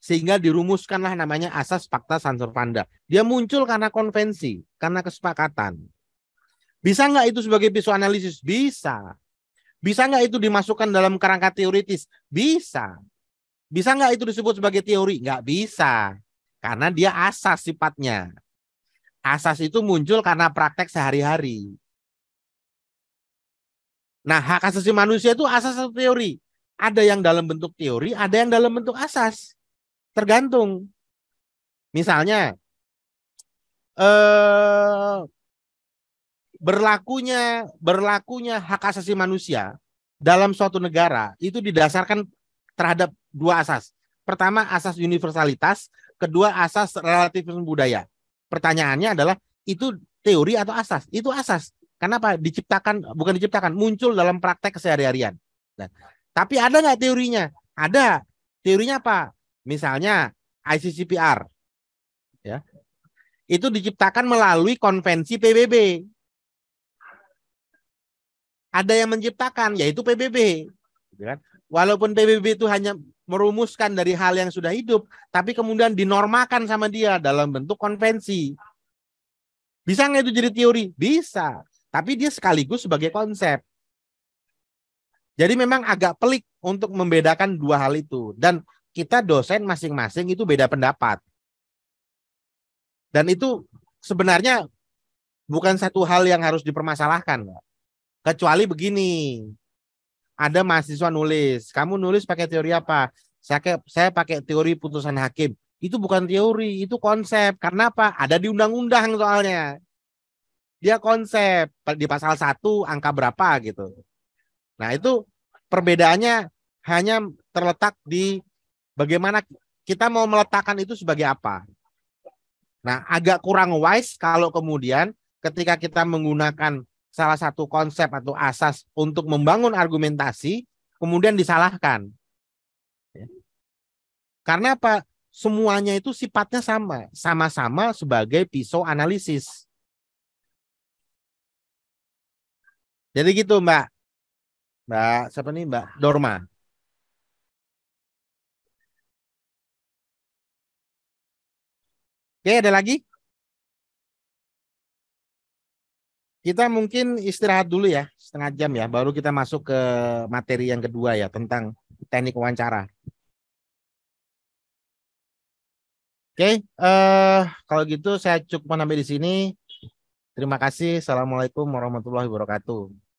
sehingga dirumuskanlah namanya asas fakta sansur panda Dia muncul karena konvensi, karena kesepakatan. Bisa nggak itu sebagai pisau analisis Bisa. Bisa nggak itu dimasukkan dalam kerangka teoritis? Bisa. Bisa nggak itu disebut sebagai teori? Nggak bisa. Karena dia asas sifatnya. Asas itu muncul karena praktek sehari-hari. Nah, hak asasi manusia itu asas atau teori? Ada yang dalam bentuk teori, ada yang dalam bentuk asas. Tergantung. Misalnya eh berlakunya berlakunya hak asasi manusia dalam suatu negara itu didasarkan terhadap dua asas. Pertama asas universalitas, kedua asas relatif budaya. Pertanyaannya adalah itu teori atau asas? Itu asas. Kenapa diciptakan bukan diciptakan muncul dalam praktek sehari harian Nah, tapi ada nggak teorinya? Ada. Teorinya apa? Misalnya ICCPR ya. Itu diciptakan melalui konvensi PBB. Ada yang menciptakan yaitu PBB. Gitu kan. Walaupun PBB itu hanya merumuskan dari hal yang sudah hidup, tapi kemudian dinormakan sama dia dalam bentuk konvensi. Bisa nggak itu jadi teori? Bisa. Tapi dia sekaligus sebagai konsep. Jadi memang agak pelik untuk membedakan dua hal itu. Dan kita dosen masing-masing itu beda pendapat. Dan itu sebenarnya bukan satu hal yang harus dipermasalahkan. Kecuali begini, ada mahasiswa nulis, kamu nulis pakai teori apa? Saya, saya pakai teori putusan hakim. Itu bukan teori, itu konsep. Karena apa? Ada di undang-undang soalnya. Dia konsep di pasal 1 angka berapa gitu. Nah, itu perbedaannya hanya terletak di Bagaimana kita mau meletakkan itu sebagai apa? Nah, agak kurang wise kalau kemudian ketika kita menggunakan salah satu konsep atau asas untuk membangun argumentasi, kemudian disalahkan. Ya. Karena apa? Semuanya itu sifatnya sama, sama-sama sebagai pisau analisis. Jadi gitu Mbak. Mbak, siapa nih Mbak? Dorma. Oke, ya, ya, ada lagi? Kita mungkin istirahat dulu ya, setengah jam ya, baru kita masuk ke materi yang kedua ya, tentang teknik wawancara. Oke, eh, kalau gitu saya cukup sampai di sini. Terima kasih. Assalamualaikum warahmatullahi wabarakatuh.